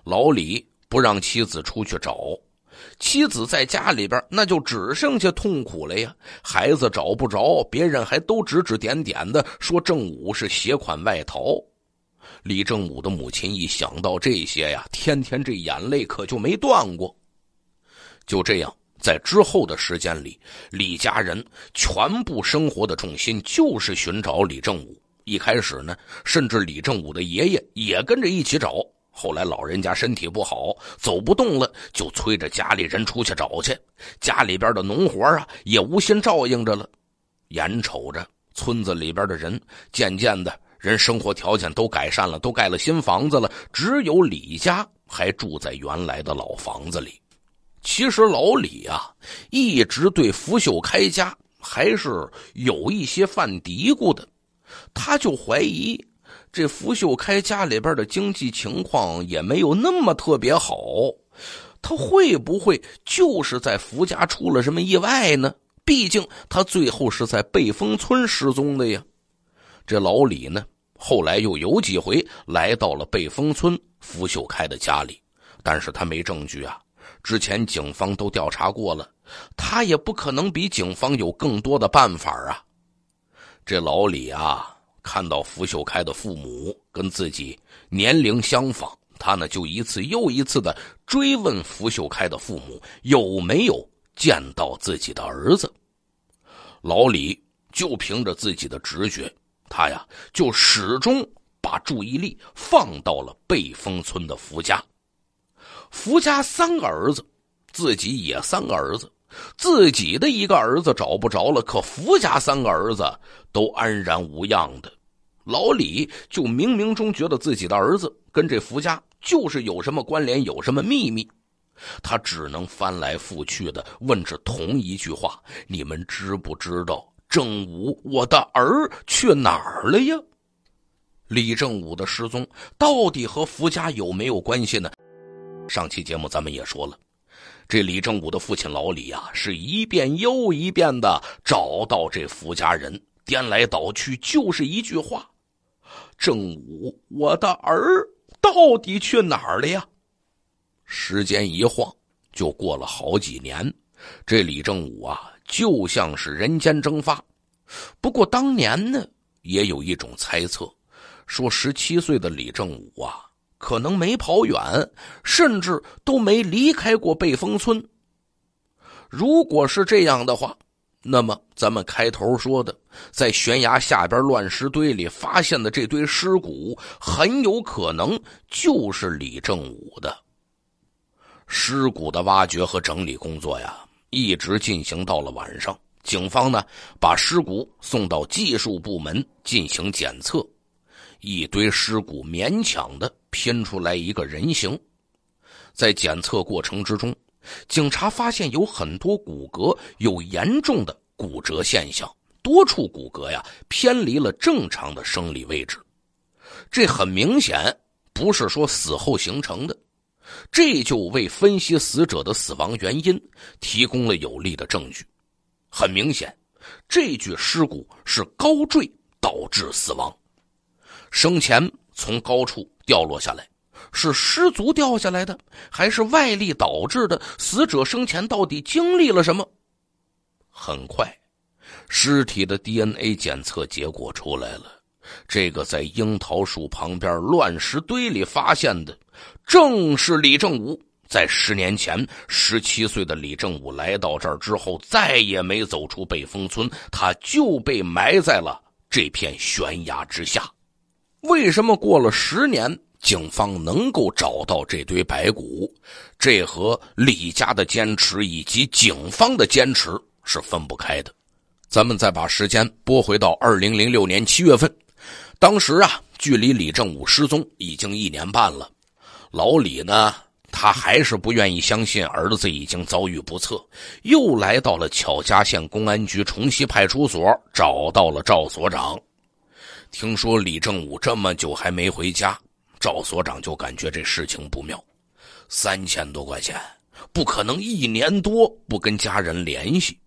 老李不让妻子出去找，妻子在家里边那就只剩下痛苦了呀。孩子找不着，别人还都指指点点的说正武是携款外逃。李正武的母亲一想到这些呀，天天这眼泪可就没断过。就这样，在之后的时间里，李家人全部生活的重心就是寻找李正武。一开始呢，甚至李正武的爷爷也跟着一起找。后来老人家身体不好，走不动了，就催着家里人出去找去。家里边的农活啊，也无心照应着了。眼瞅着村子里边的人渐渐的。人生活条件都改善了，都盖了新房子了，只有李家还住在原来的老房子里。其实老李啊，一直对福秀开家还是有一些犯嘀咕的。他就怀疑，这福秀开家里边的经济情况也没有那么特别好。他会不会就是在福家出了什么意外呢？毕竟他最后是在背风村失踪的呀。这老李呢，后来又有几回来到了被封村福秀开的家里，但是他没证据啊。之前警方都调查过了，他也不可能比警方有更多的办法啊。这老李啊，看到福秀开的父母跟自己年龄相仿，他呢就一次又一次的追问福秀开的父母有没有见到自己的儿子。老李就凭着自己的直觉。他呀，就始终把注意力放到了被封村的福家。福家三个儿子，自己也三个儿子，自己的一个儿子找不着了，可福家三个儿子都安然无恙的。老李就冥冥中觉得自己的儿子跟这福家就是有什么关联，有什么秘密，他只能翻来覆去的问着同一句话：“你们知不知道？”正武，我的儿去哪儿了呀？李正武的失踪到底和福家有没有关系呢？上期节目咱们也说了，这李正武的父亲老李呀，是一遍又一遍的找到这福家人，颠来倒去就是一句话：“正武，我的儿到底去哪儿了呀？”时间一晃就过了好几年，这李正武啊。就像是人间蒸发。不过当年呢，也有一种猜测，说十七岁的李正武啊，可能没跑远，甚至都没离开过背风村。如果是这样的话，那么咱们开头说的，在悬崖下边乱石堆里发现的这堆尸骨，很有可能就是李正武的。尸骨的挖掘和整理工作呀。一直进行到了晚上，警方呢把尸骨送到技术部门进行检测，一堆尸骨勉强的拼出来一个人形。在检测过程之中，警察发现有很多骨骼有严重的骨折现象，多处骨骼呀偏离了正常的生理位置，这很明显不是说死后形成的。这就为分析死者的死亡原因提供了有力的证据。很明显，这具尸骨是高坠导致死亡，生前从高处掉落下来，是失足掉下来的，还是外力导致的？死者生前到底经历了什么？很快，尸体的 DNA 检测结果出来了。这个在樱桃树旁边乱石堆里发现的，正是李正武。在十年前，十七岁的李正武来到这儿之后，再也没走出北峰村，他就被埋在了这片悬崖之下。为什么过了十年，警方能够找到这堆白骨？这和李家的坚持以及警方的坚持是分不开的。咱们再把时间拨回到二零零六年七月份。当时啊，距离李正武失踪已经一年半了，老李呢，他还是不愿意相信儿子已经遭遇不测，又来到了巧家县公安局重溪派出所，找到了赵所长。听说李正武这么久还没回家，赵所长就感觉这事情不妙。三千多块钱，不可能一年多不跟家人联系。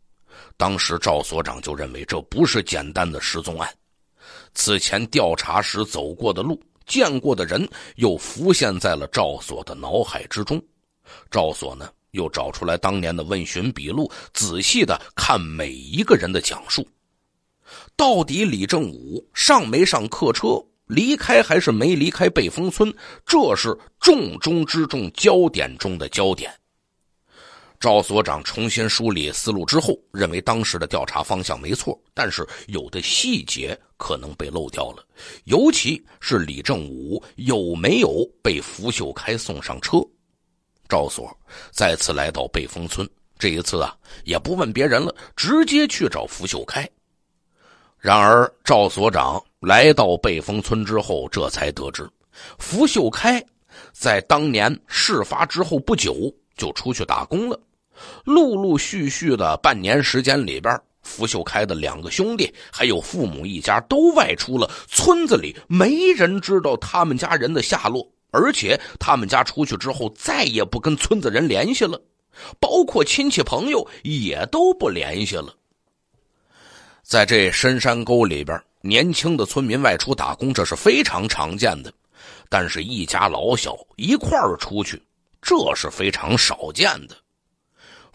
当时赵所长就认为这不是简单的失踪案。此前调查时走过的路、见过的人，又浮现在了赵所的脑海之中。赵所呢，又找出来当年的问询笔录，仔细的看每一个人的讲述。到底李正武上没上客车，离开还是没离开北峰村，这是重中之重、焦点中的焦点。赵所长重新梳理思路之后，认为当时的调查方向没错，但是有的细节可能被漏掉了，尤其是李正武有没有被福秀开送上车。赵所再次来到北风村，这一次啊，也不问别人了，直接去找福秀开。然而，赵所长来到北风村之后，这才得知，福秀开在当年事发之后不久就出去打工了。陆陆续续的半年时间里边，福秀开的两个兄弟还有父母一家都外出了，村子里没人知道他们家人的下落，而且他们家出去之后再也不跟村子人联系了，包括亲戚朋友也都不联系了。在这深山沟里边，年轻的村民外出打工这是非常常见的，但是一家老小一块儿出去这是非常少见的。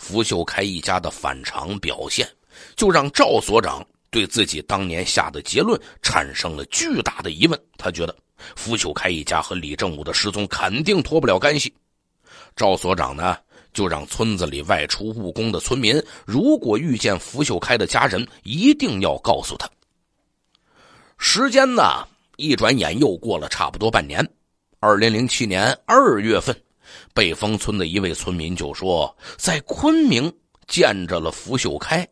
拂秀开一家的反常表现，就让赵所长对自己当年下的结论产生了巨大的疑问。他觉得，拂秀开一家和李正武的失踪肯定脱不了干系。赵所长呢，就让村子里外出务工的村民，如果遇见拂秀开的家人，一定要告诉他。时间呢，一转眼又过了差不多半年，二零零七年二月份。北峰村的一位村民就说，在昆明见着了福秀开，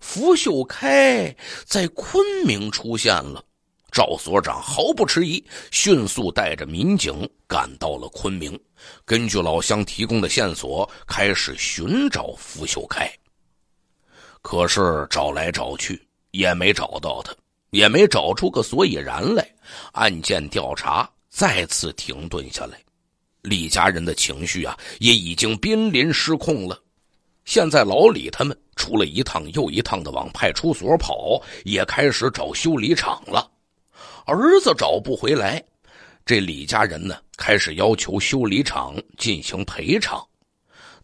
福秀开在昆明出现了。赵所长毫不迟疑，迅速带着民警赶到了昆明，根据老乡提供的线索，开始寻找福秀开。可是找来找去也没找到他，也没找出个所以然来，案件调查再次停顿下来。李家人的情绪啊，也已经濒临失控了。现在老李他们出了一趟又一趟的往派出所跑，也开始找修理厂了。儿子找不回来，这李家人呢，开始要求修理厂进行赔偿。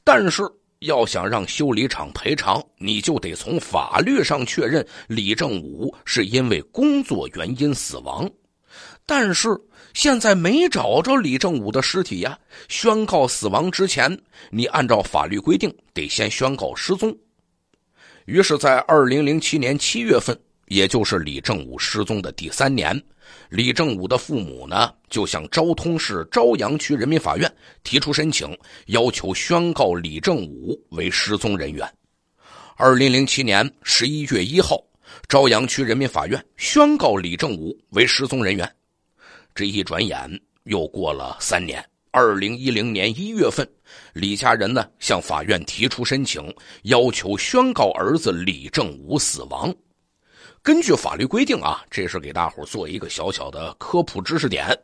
但是要想让修理厂赔偿，你就得从法律上确认李正武是因为工作原因死亡。但是。现在没找着李正武的尸体呀！宣告死亡之前，你按照法律规定得先宣告失踪。于是，在二零零七年七月份，也就是李正武失踪的第三年，李正武的父母呢，就向昭通市昭阳区人民法院提出申请，要求宣告李正武为失踪人员。二零零七年十一月一号，昭阳区人民法院宣告李正武为失踪人员。这一转眼又过了三年，二零一零年一月份，李家人呢向法院提出申请，要求宣告儿子李正武死亡。根据法律规定啊，这是给大伙做一个小小的科普知识点：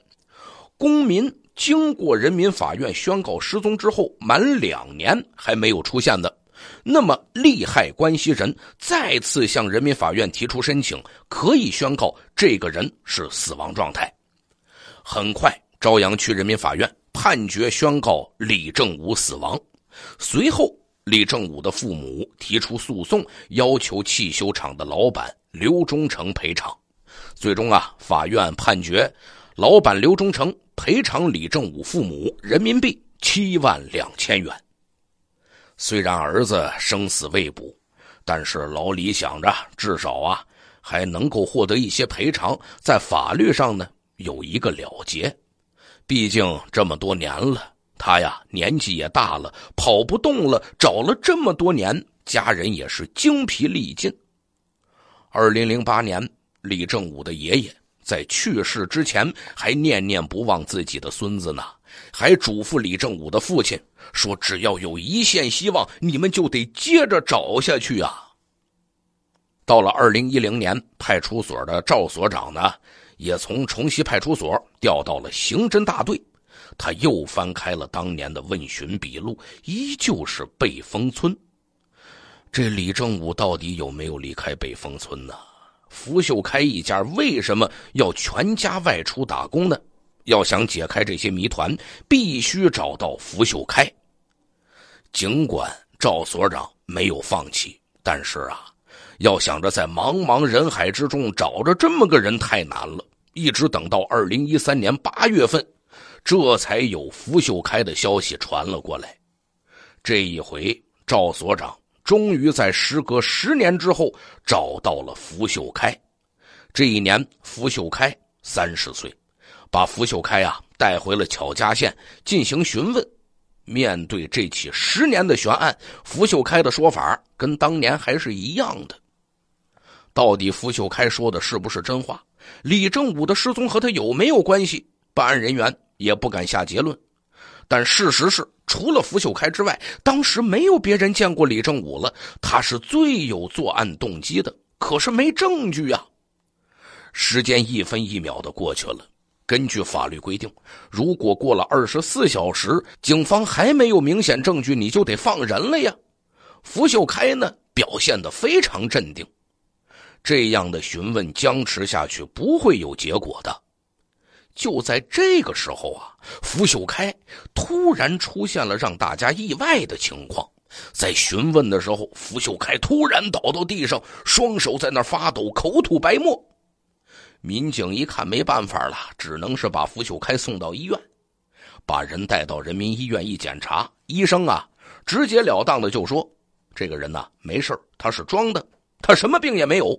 公民经过人民法院宣告失踪之后满两年还没有出现的，那么利害关系人再次向人民法院提出申请，可以宣告这个人是死亡状态。很快，朝阳区人民法院判决宣告李正武死亡。随后，李正武的父母提出诉讼，要求汽修厂的老板刘忠诚赔偿。最终啊，法院判决老板刘忠诚赔偿李正武父母人民币七万两千元。虽然儿子生死未卜，但是老李想着，至少啊还能够获得一些赔偿，在法律上呢。有一个了结，毕竟这么多年了，他呀年纪也大了，跑不动了，找了这么多年，家人也是精疲力尽。二零零八年，李正武的爷爷在去世之前还念念不忘自己的孙子呢，还嘱咐李正武的父亲说：“只要有一线希望，你们就得接着找下去啊。”到了二零一零年，派出所的赵所长呢？也从重溪派出所调到了刑侦大队，他又翻开了当年的问询笔录，依旧是北峰村。这李正武到底有没有离开北峰村呢？福秀开一家为什么要全家外出打工呢？要想解开这些谜团，必须找到福秀开。尽管赵所长没有放弃，但是啊，要想着在茫茫人海之中找着这么个人太难了。一直等到二零一三年八月份，这才有福秀开的消息传了过来。这一回，赵所长终于在时隔十年之后找到了福秀开。这一年，福秀开三十岁，把福秀开啊带回了巧家县进行询问。面对这起十年的悬案，福秀开的说法跟当年还是一样的。到底福秀开说的是不是真话？李正武的失踪和他有没有关系？办案人员也不敢下结论。但事实是，除了福秀开之外，当时没有别人见过李正武了。他是最有作案动机的，可是没证据呀。时间一分一秒的过去了。根据法律规定，如果过了二十四小时，警方还没有明显证据，你就得放人了呀。福秀开呢，表现的非常镇定。这样的询问僵持下去不会有结果的。就在这个时候啊，福秀开突然出现了让大家意外的情况。在询问的时候，福秀开突然倒到地上，双手在那发抖，口吐白沫。民警一看没办法了，只能是把福秀开送到医院，把人带到人民医院一检查，医生啊直截了当的就说：“这个人呢没事，他是装的，他什么病也没有。”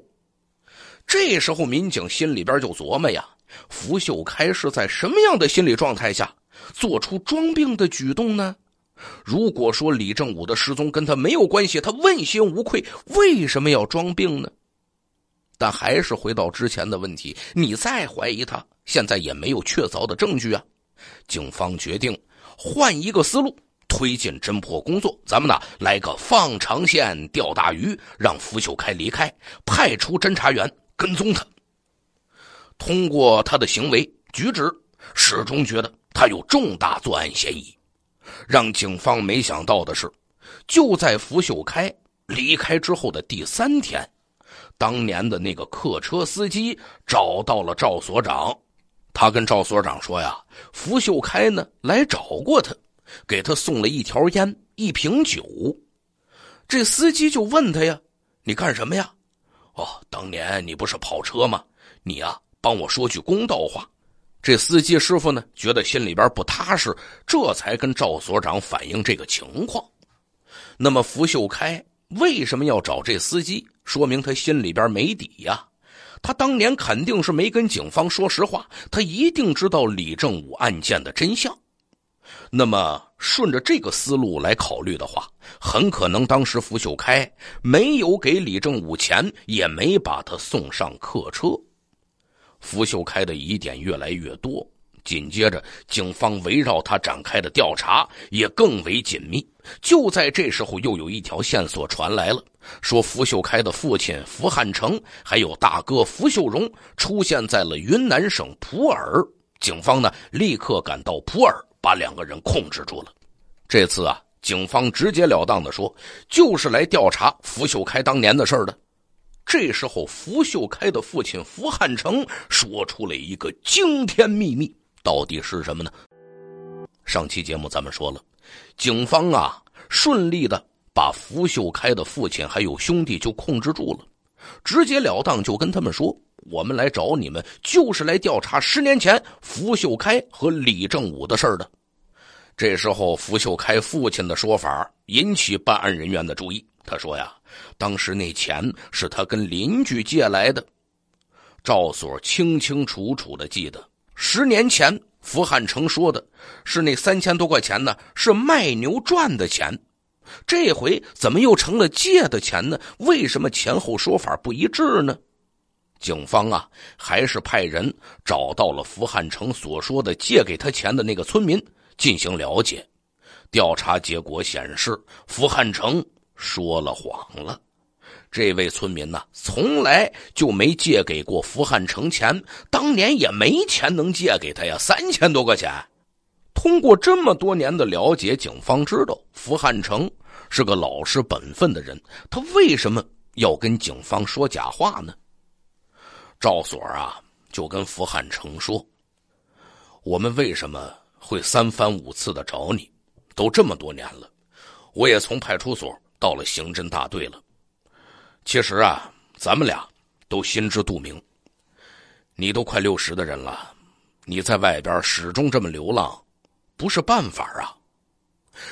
这时候，民警心里边就琢磨呀：“福秀开是在什么样的心理状态下做出装病的举动呢？如果说李正武的失踪跟他没有关系，他问心无愧，为什么要装病呢？”但还是回到之前的问题，你再怀疑他，现在也没有确凿的证据啊。警方决定换一个思路推进侦破工作，咱们呢来个放长线钓大鱼，让福秀开离开，派出侦查员。跟踪他，通过他的行为举止，始终觉得他有重大作案嫌疑。让警方没想到的是，就在福秀开离开之后的第三天，当年的那个客车司机找到了赵所长。他跟赵所长说：“呀，福秀开呢来找过他，给他送了一条烟、一瓶酒。”这司机就问他：“呀，你干什么呀？”哦，当年你不是跑车吗？你呀，帮我说句公道话。这司机师傅呢，觉得心里边不踏实，这才跟赵所长反映这个情况。那么，福秀开为什么要找这司机？说明他心里边没底呀。他当年肯定是没跟警方说实话，他一定知道李正武案件的真相。那么，顺着这个思路来考虑的话，很可能当时福秀开没有给李正武钱，也没把他送上客车。福秀开的疑点越来越多，紧接着，警方围绕他展开的调查也更为紧密。就在这时候，又有一条线索传来了，说福秀开的父亲福汉成还有大哥福秀荣出现在了云南省普洱。警方呢，立刻赶到普洱。把两个人控制住了，这次啊，警方直截了当的说，就是来调查福秀开当年的事儿的。这时候，福秀开的父亲福汉成说出了一个惊天秘密，到底是什么呢？上期节目咱们说了，警方啊顺利的把福秀开的父亲还有兄弟就控制住了，直截了当就跟他们说。我们来找你们，就是来调查十年前福秀开和李正武的事儿的。这时候，福秀开父亲的说法引起办案人员的注意。他说：“呀，当时那钱是他跟邻居借来的。”赵所清清楚楚的记得，十年前福汉成说的是那三千多块钱呢，是卖牛赚的钱。这回怎么又成了借的钱呢？为什么前后说法不一致呢？警方啊，还是派人找到了福汉成所说的借给他钱的那个村民进行了解。调查结果显示，福汉成说了谎了。这位村民呢，从来就没借给过福汉成钱，当年也没钱能借给他呀，三千多块钱。通过这么多年的了解，警方知道福汉成是个老实本分的人，他为什么要跟警方说假话呢？赵所啊，就跟福汉成说：“我们为什么会三番五次的找你？都这么多年了，我也从派出所到了刑侦大队了。其实啊，咱们俩都心知肚明。你都快六十的人了，你在外边始终这么流浪，不是办法啊！”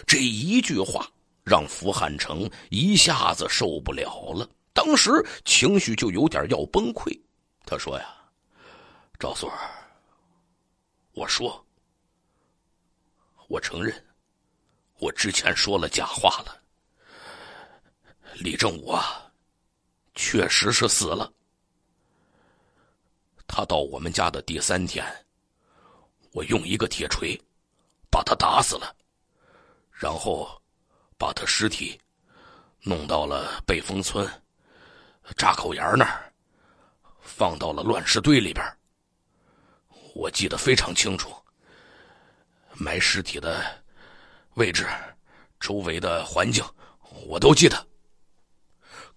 这一句话让福汉成一下子受不了了，当时情绪就有点要崩溃。他说：“呀，赵锁儿，我说，我承认，我之前说了假话了。李正武啊，确实是死了。他到我们家的第三天，我用一个铁锤把他打死了，然后把他尸体弄到了北风村闸口沿那儿。”放到了乱石堆里边我记得非常清楚，埋尸体的位置、周围的环境，我都记得。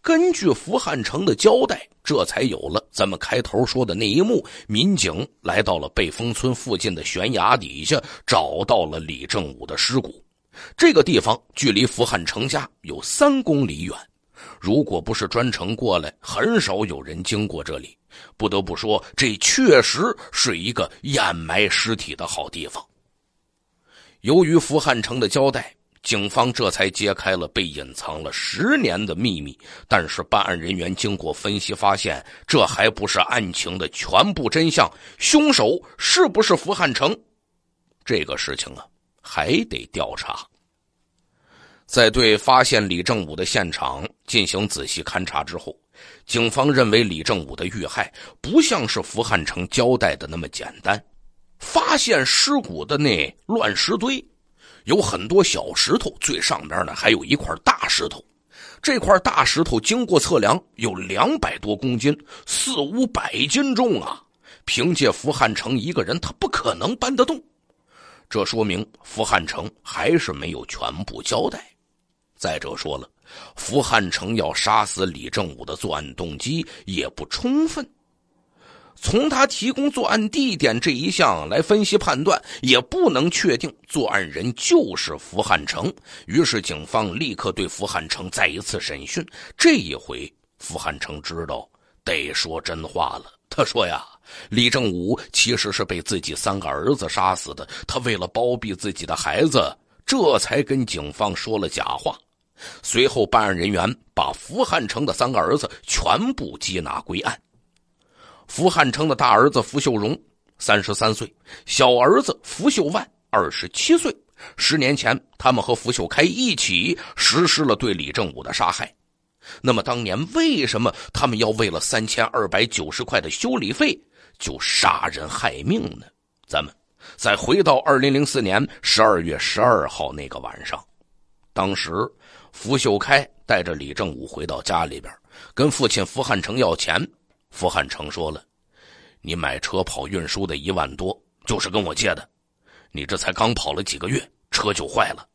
根据福汉城的交代，这才有了咱们开头说的那一幕。民警来到了北封村附近的悬崖底下，找到了李正武的尸骨。这个地方距离福汉城家有三公里远。如果不是专程过来，很少有人经过这里。不得不说，这确实是一个掩埋尸体的好地方。由于福汉城的交代，警方这才揭开了被隐藏了十年的秘密。但是，办案人员经过分析发现，这还不是案情的全部真相。凶手是不是福汉城？这个事情啊，还得调查。在对发现李正武的现场。进行仔细勘查之后，警方认为李正武的遇害不像是福汉成交代的那么简单。发现尸骨的那乱石堆，有很多小石头，最上边呢还有一块大石头。这块大石头经过测量有两百多公斤，四五百斤重啊！凭借福汉城一个人，他不可能搬得动。这说明福汉成还是没有全部交代。再者说了。福汉成要杀死李正武的作案动机也不充分，从他提供作案地点这一项来分析判断，也不能确定作案人就是福汉成。于是，警方立刻对福汉成再一次审讯。这一回，福汉成知道得说真话了。他说：“呀，李正武其实是被自己三个儿子杀死的。他为了包庇自己的孩子，这才跟警方说了假话。”随后，办案人员把福汉成的三个儿子全部缉拿归案。福汉成的大儿子福秀荣，三十三岁；小儿子福秀万，二十七岁。十年前，他们和福秀开一起实施了对李正武的杀害。那么，当年为什么他们要为了三千二百九十块的修理费就杀人害命呢？咱们再回到二零零四年十二月十二号那个晚上，当时。福秀开带着李正武回到家里边，跟父亲福汉成要钱。福汉成说了：“你买车跑运输的一万多，就是跟我借的。你这才刚跑了几个月，车就坏了，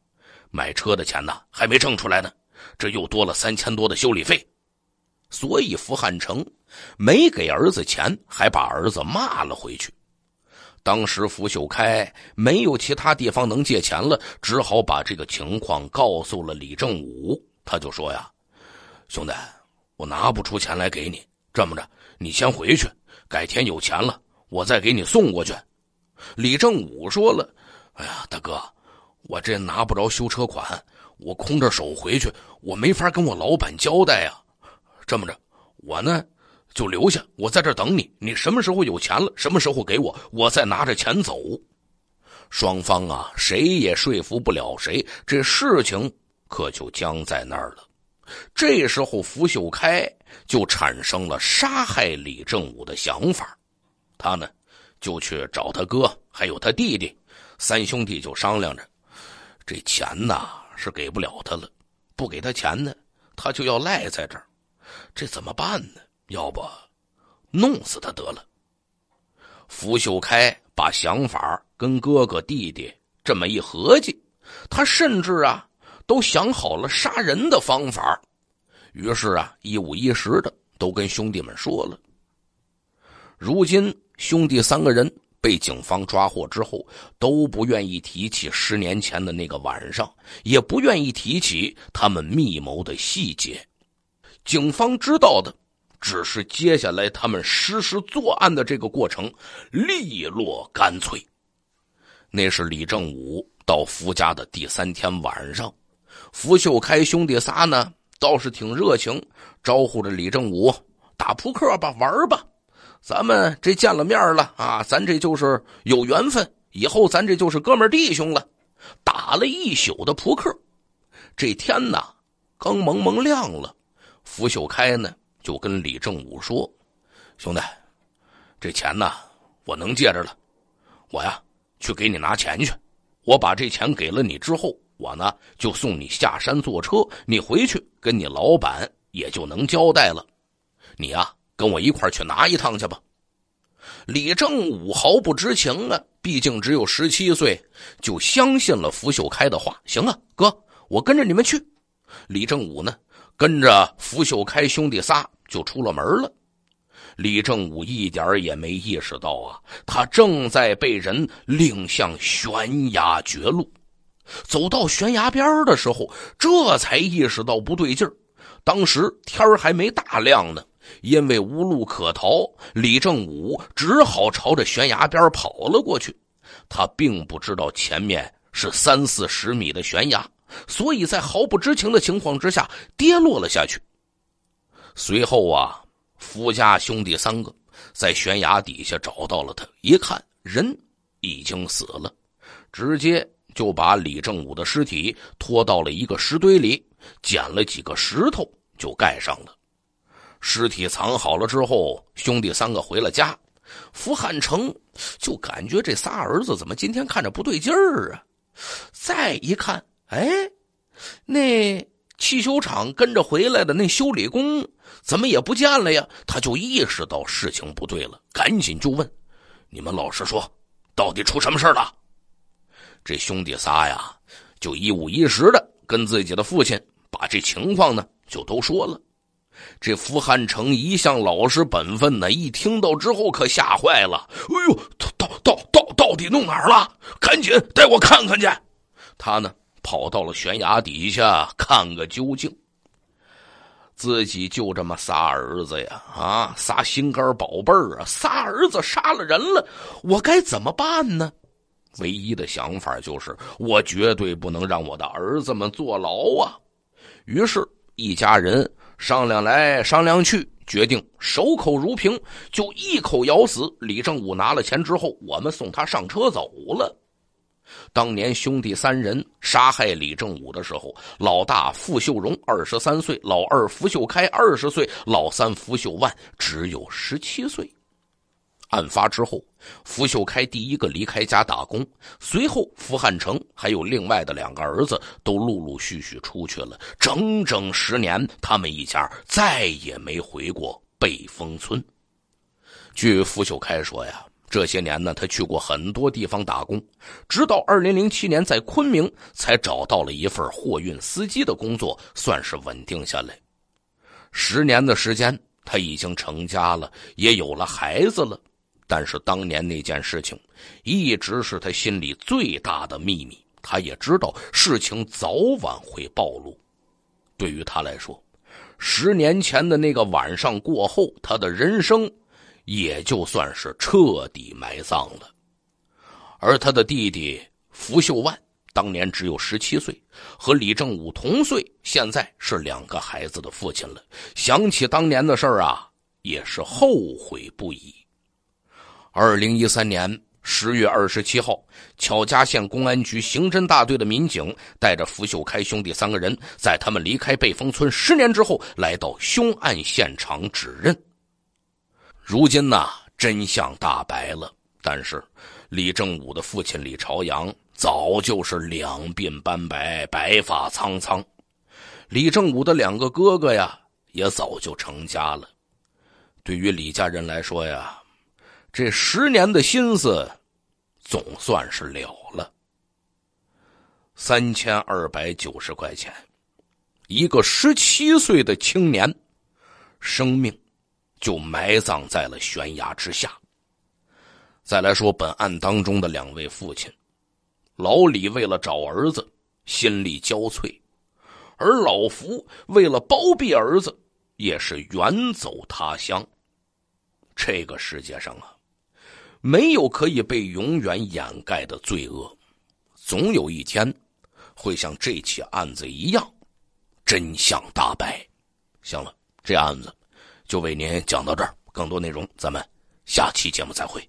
买车的钱呢还没挣出来呢，这又多了三千多的修理费。”所以福汉成没给儿子钱，还把儿子骂了回去。当时，福秀开没有其他地方能借钱了，只好把这个情况告诉了李正武。他就说：“呀，兄弟，我拿不出钱来给你，这么着，你先回去，改天有钱了，我再给你送过去。”李正武说了：“哎呀，大哥，我这拿不着修车款，我空着手回去，我没法跟我老板交代啊。这么着，我呢？”就留下，我在这等你。你什么时候有钱了，什么时候给我，我再拿着钱走。双方啊，谁也说服不了谁，这事情可就僵在那儿了。这时候，福秀开就产生了杀害李正武的想法。他呢，就去找他哥，还有他弟弟，三兄弟就商量着：这钱呐，是给不了他了。不给他钱呢，他就要赖在这儿，这怎么办呢？要不，弄死他得了。福秀开把想法跟哥哥弟弟这么一合计，他甚至啊都想好了杀人的方法，于是啊一五一十的都跟兄弟们说了。如今兄弟三个人被警方抓获之后，都不愿意提起十年前的那个晚上，也不愿意提起他们密谋的细节。警方知道的。只是接下来他们实施作案的这个过程利落干脆。那是李正武到福家的第三天晚上，福秀开兄弟仨呢倒是挺热情，招呼着李正武打扑克吧，玩吧，咱们这见了面了啊，咱这就是有缘分，以后咱这就是哥们弟兄了。打了一宿的扑克，这天呐刚蒙蒙亮了，福秀开呢。就跟李正武说：“兄弟，这钱呢，我能借着了。我呀，去给你拿钱去。我把这钱给了你之后，我呢就送你下山坐车。你回去跟你老板也就能交代了。你呀，跟我一块去拿一趟去吧。”李正武毫不知情啊，毕竟只有十七岁，就相信了福秀开的话。行啊，哥，我跟着你们去。李正武呢？跟着福秀开兄弟仨就出了门了。李正武一点也没意识到啊，他正在被人领向悬崖绝路。走到悬崖边的时候，这才意识到不对劲儿。当时天还没大亮呢，因为无路可逃，李正武只好朝着悬崖边跑了过去。他并不知道前面是三四十米的悬崖。所以在毫不知情的情况之下跌落了下去。随后啊，福家兄弟三个在悬崖底下找到了他，一看人已经死了，直接就把李正武的尸体拖到了一个石堆里，捡了几个石头就盖上了。尸体藏好了之后，兄弟三个回了家。福汉成就感觉这仨儿子怎么今天看着不对劲儿啊？再一看。哎，那汽修厂跟着回来的那修理工怎么也不见了呀？他就意识到事情不对了，赶紧就问：“你们老实说，到底出什么事了？”这兄弟仨呀，就一五一十的跟自己的父亲把这情况呢就都说了。这福汉成一向老实本分呢，一听到之后可吓坏了：“哎呦，到到到到底弄哪儿了？赶紧带我看看去！”他呢。跑到了悬崖底下看个究竟。自己就这么仨儿子呀，啊，仨心肝宝贝儿啊，仨儿子杀了人了，我该怎么办呢？唯一的想法就是，我绝对不能让我的儿子们坐牢啊！于是，一家人商量来商量去，决定守口如瓶，就一口咬死李正武拿了钱之后，我们送他上车走了。当年兄弟三人杀害李正武的时候，老大付秀荣二十三岁，老二付秀开二十岁，老三付秀万只有十七岁。案发之后，付秀开第一个离开家打工，随后付汉成还有另外的两个儿子都陆陆续续出去了。整整十年，他们一家再也没回过北峰村。据付秀开说呀。这些年呢，他去过很多地方打工，直到二零零七年在昆明才找到了一份货运司机的工作，算是稳定下来。十年的时间，他已经成家了，也有了孩子了。但是当年那件事情，一直是他心里最大的秘密。他也知道事情早晚会暴露。对于他来说，十年前的那个晚上过后，他的人生。也就算是彻底埋葬了，而他的弟弟福秀万当年只有十七岁，和李正武同岁，现在是两个孩子的父亲了。想起当年的事儿啊，也是后悔不已。二零一三年十月二十七号，巧家县公安局刑侦大队的民警带着福秀开兄弟三个人，在他们离开被封村十年之后，来到凶案现场指认。如今呢，真相大白了。但是，李正武的父亲李朝阳早就是两鬓斑白、白发苍苍。李正武的两个哥哥呀，也早就成家了。对于李家人来说呀，这十年的心思总算是了了。三千二百九十块钱，一个十七岁的青年，生命。就埋葬在了悬崖之下。再来说本案当中的两位父亲，老李为了找儿子，心力交瘁；而老福为了包庇儿子，也是远走他乡。这个世界上啊，没有可以被永远掩盖的罪恶，总有一天会像这起案子一样，真相大白。行了，这案子。就为您讲到这儿，更多内容咱们下期节目再会。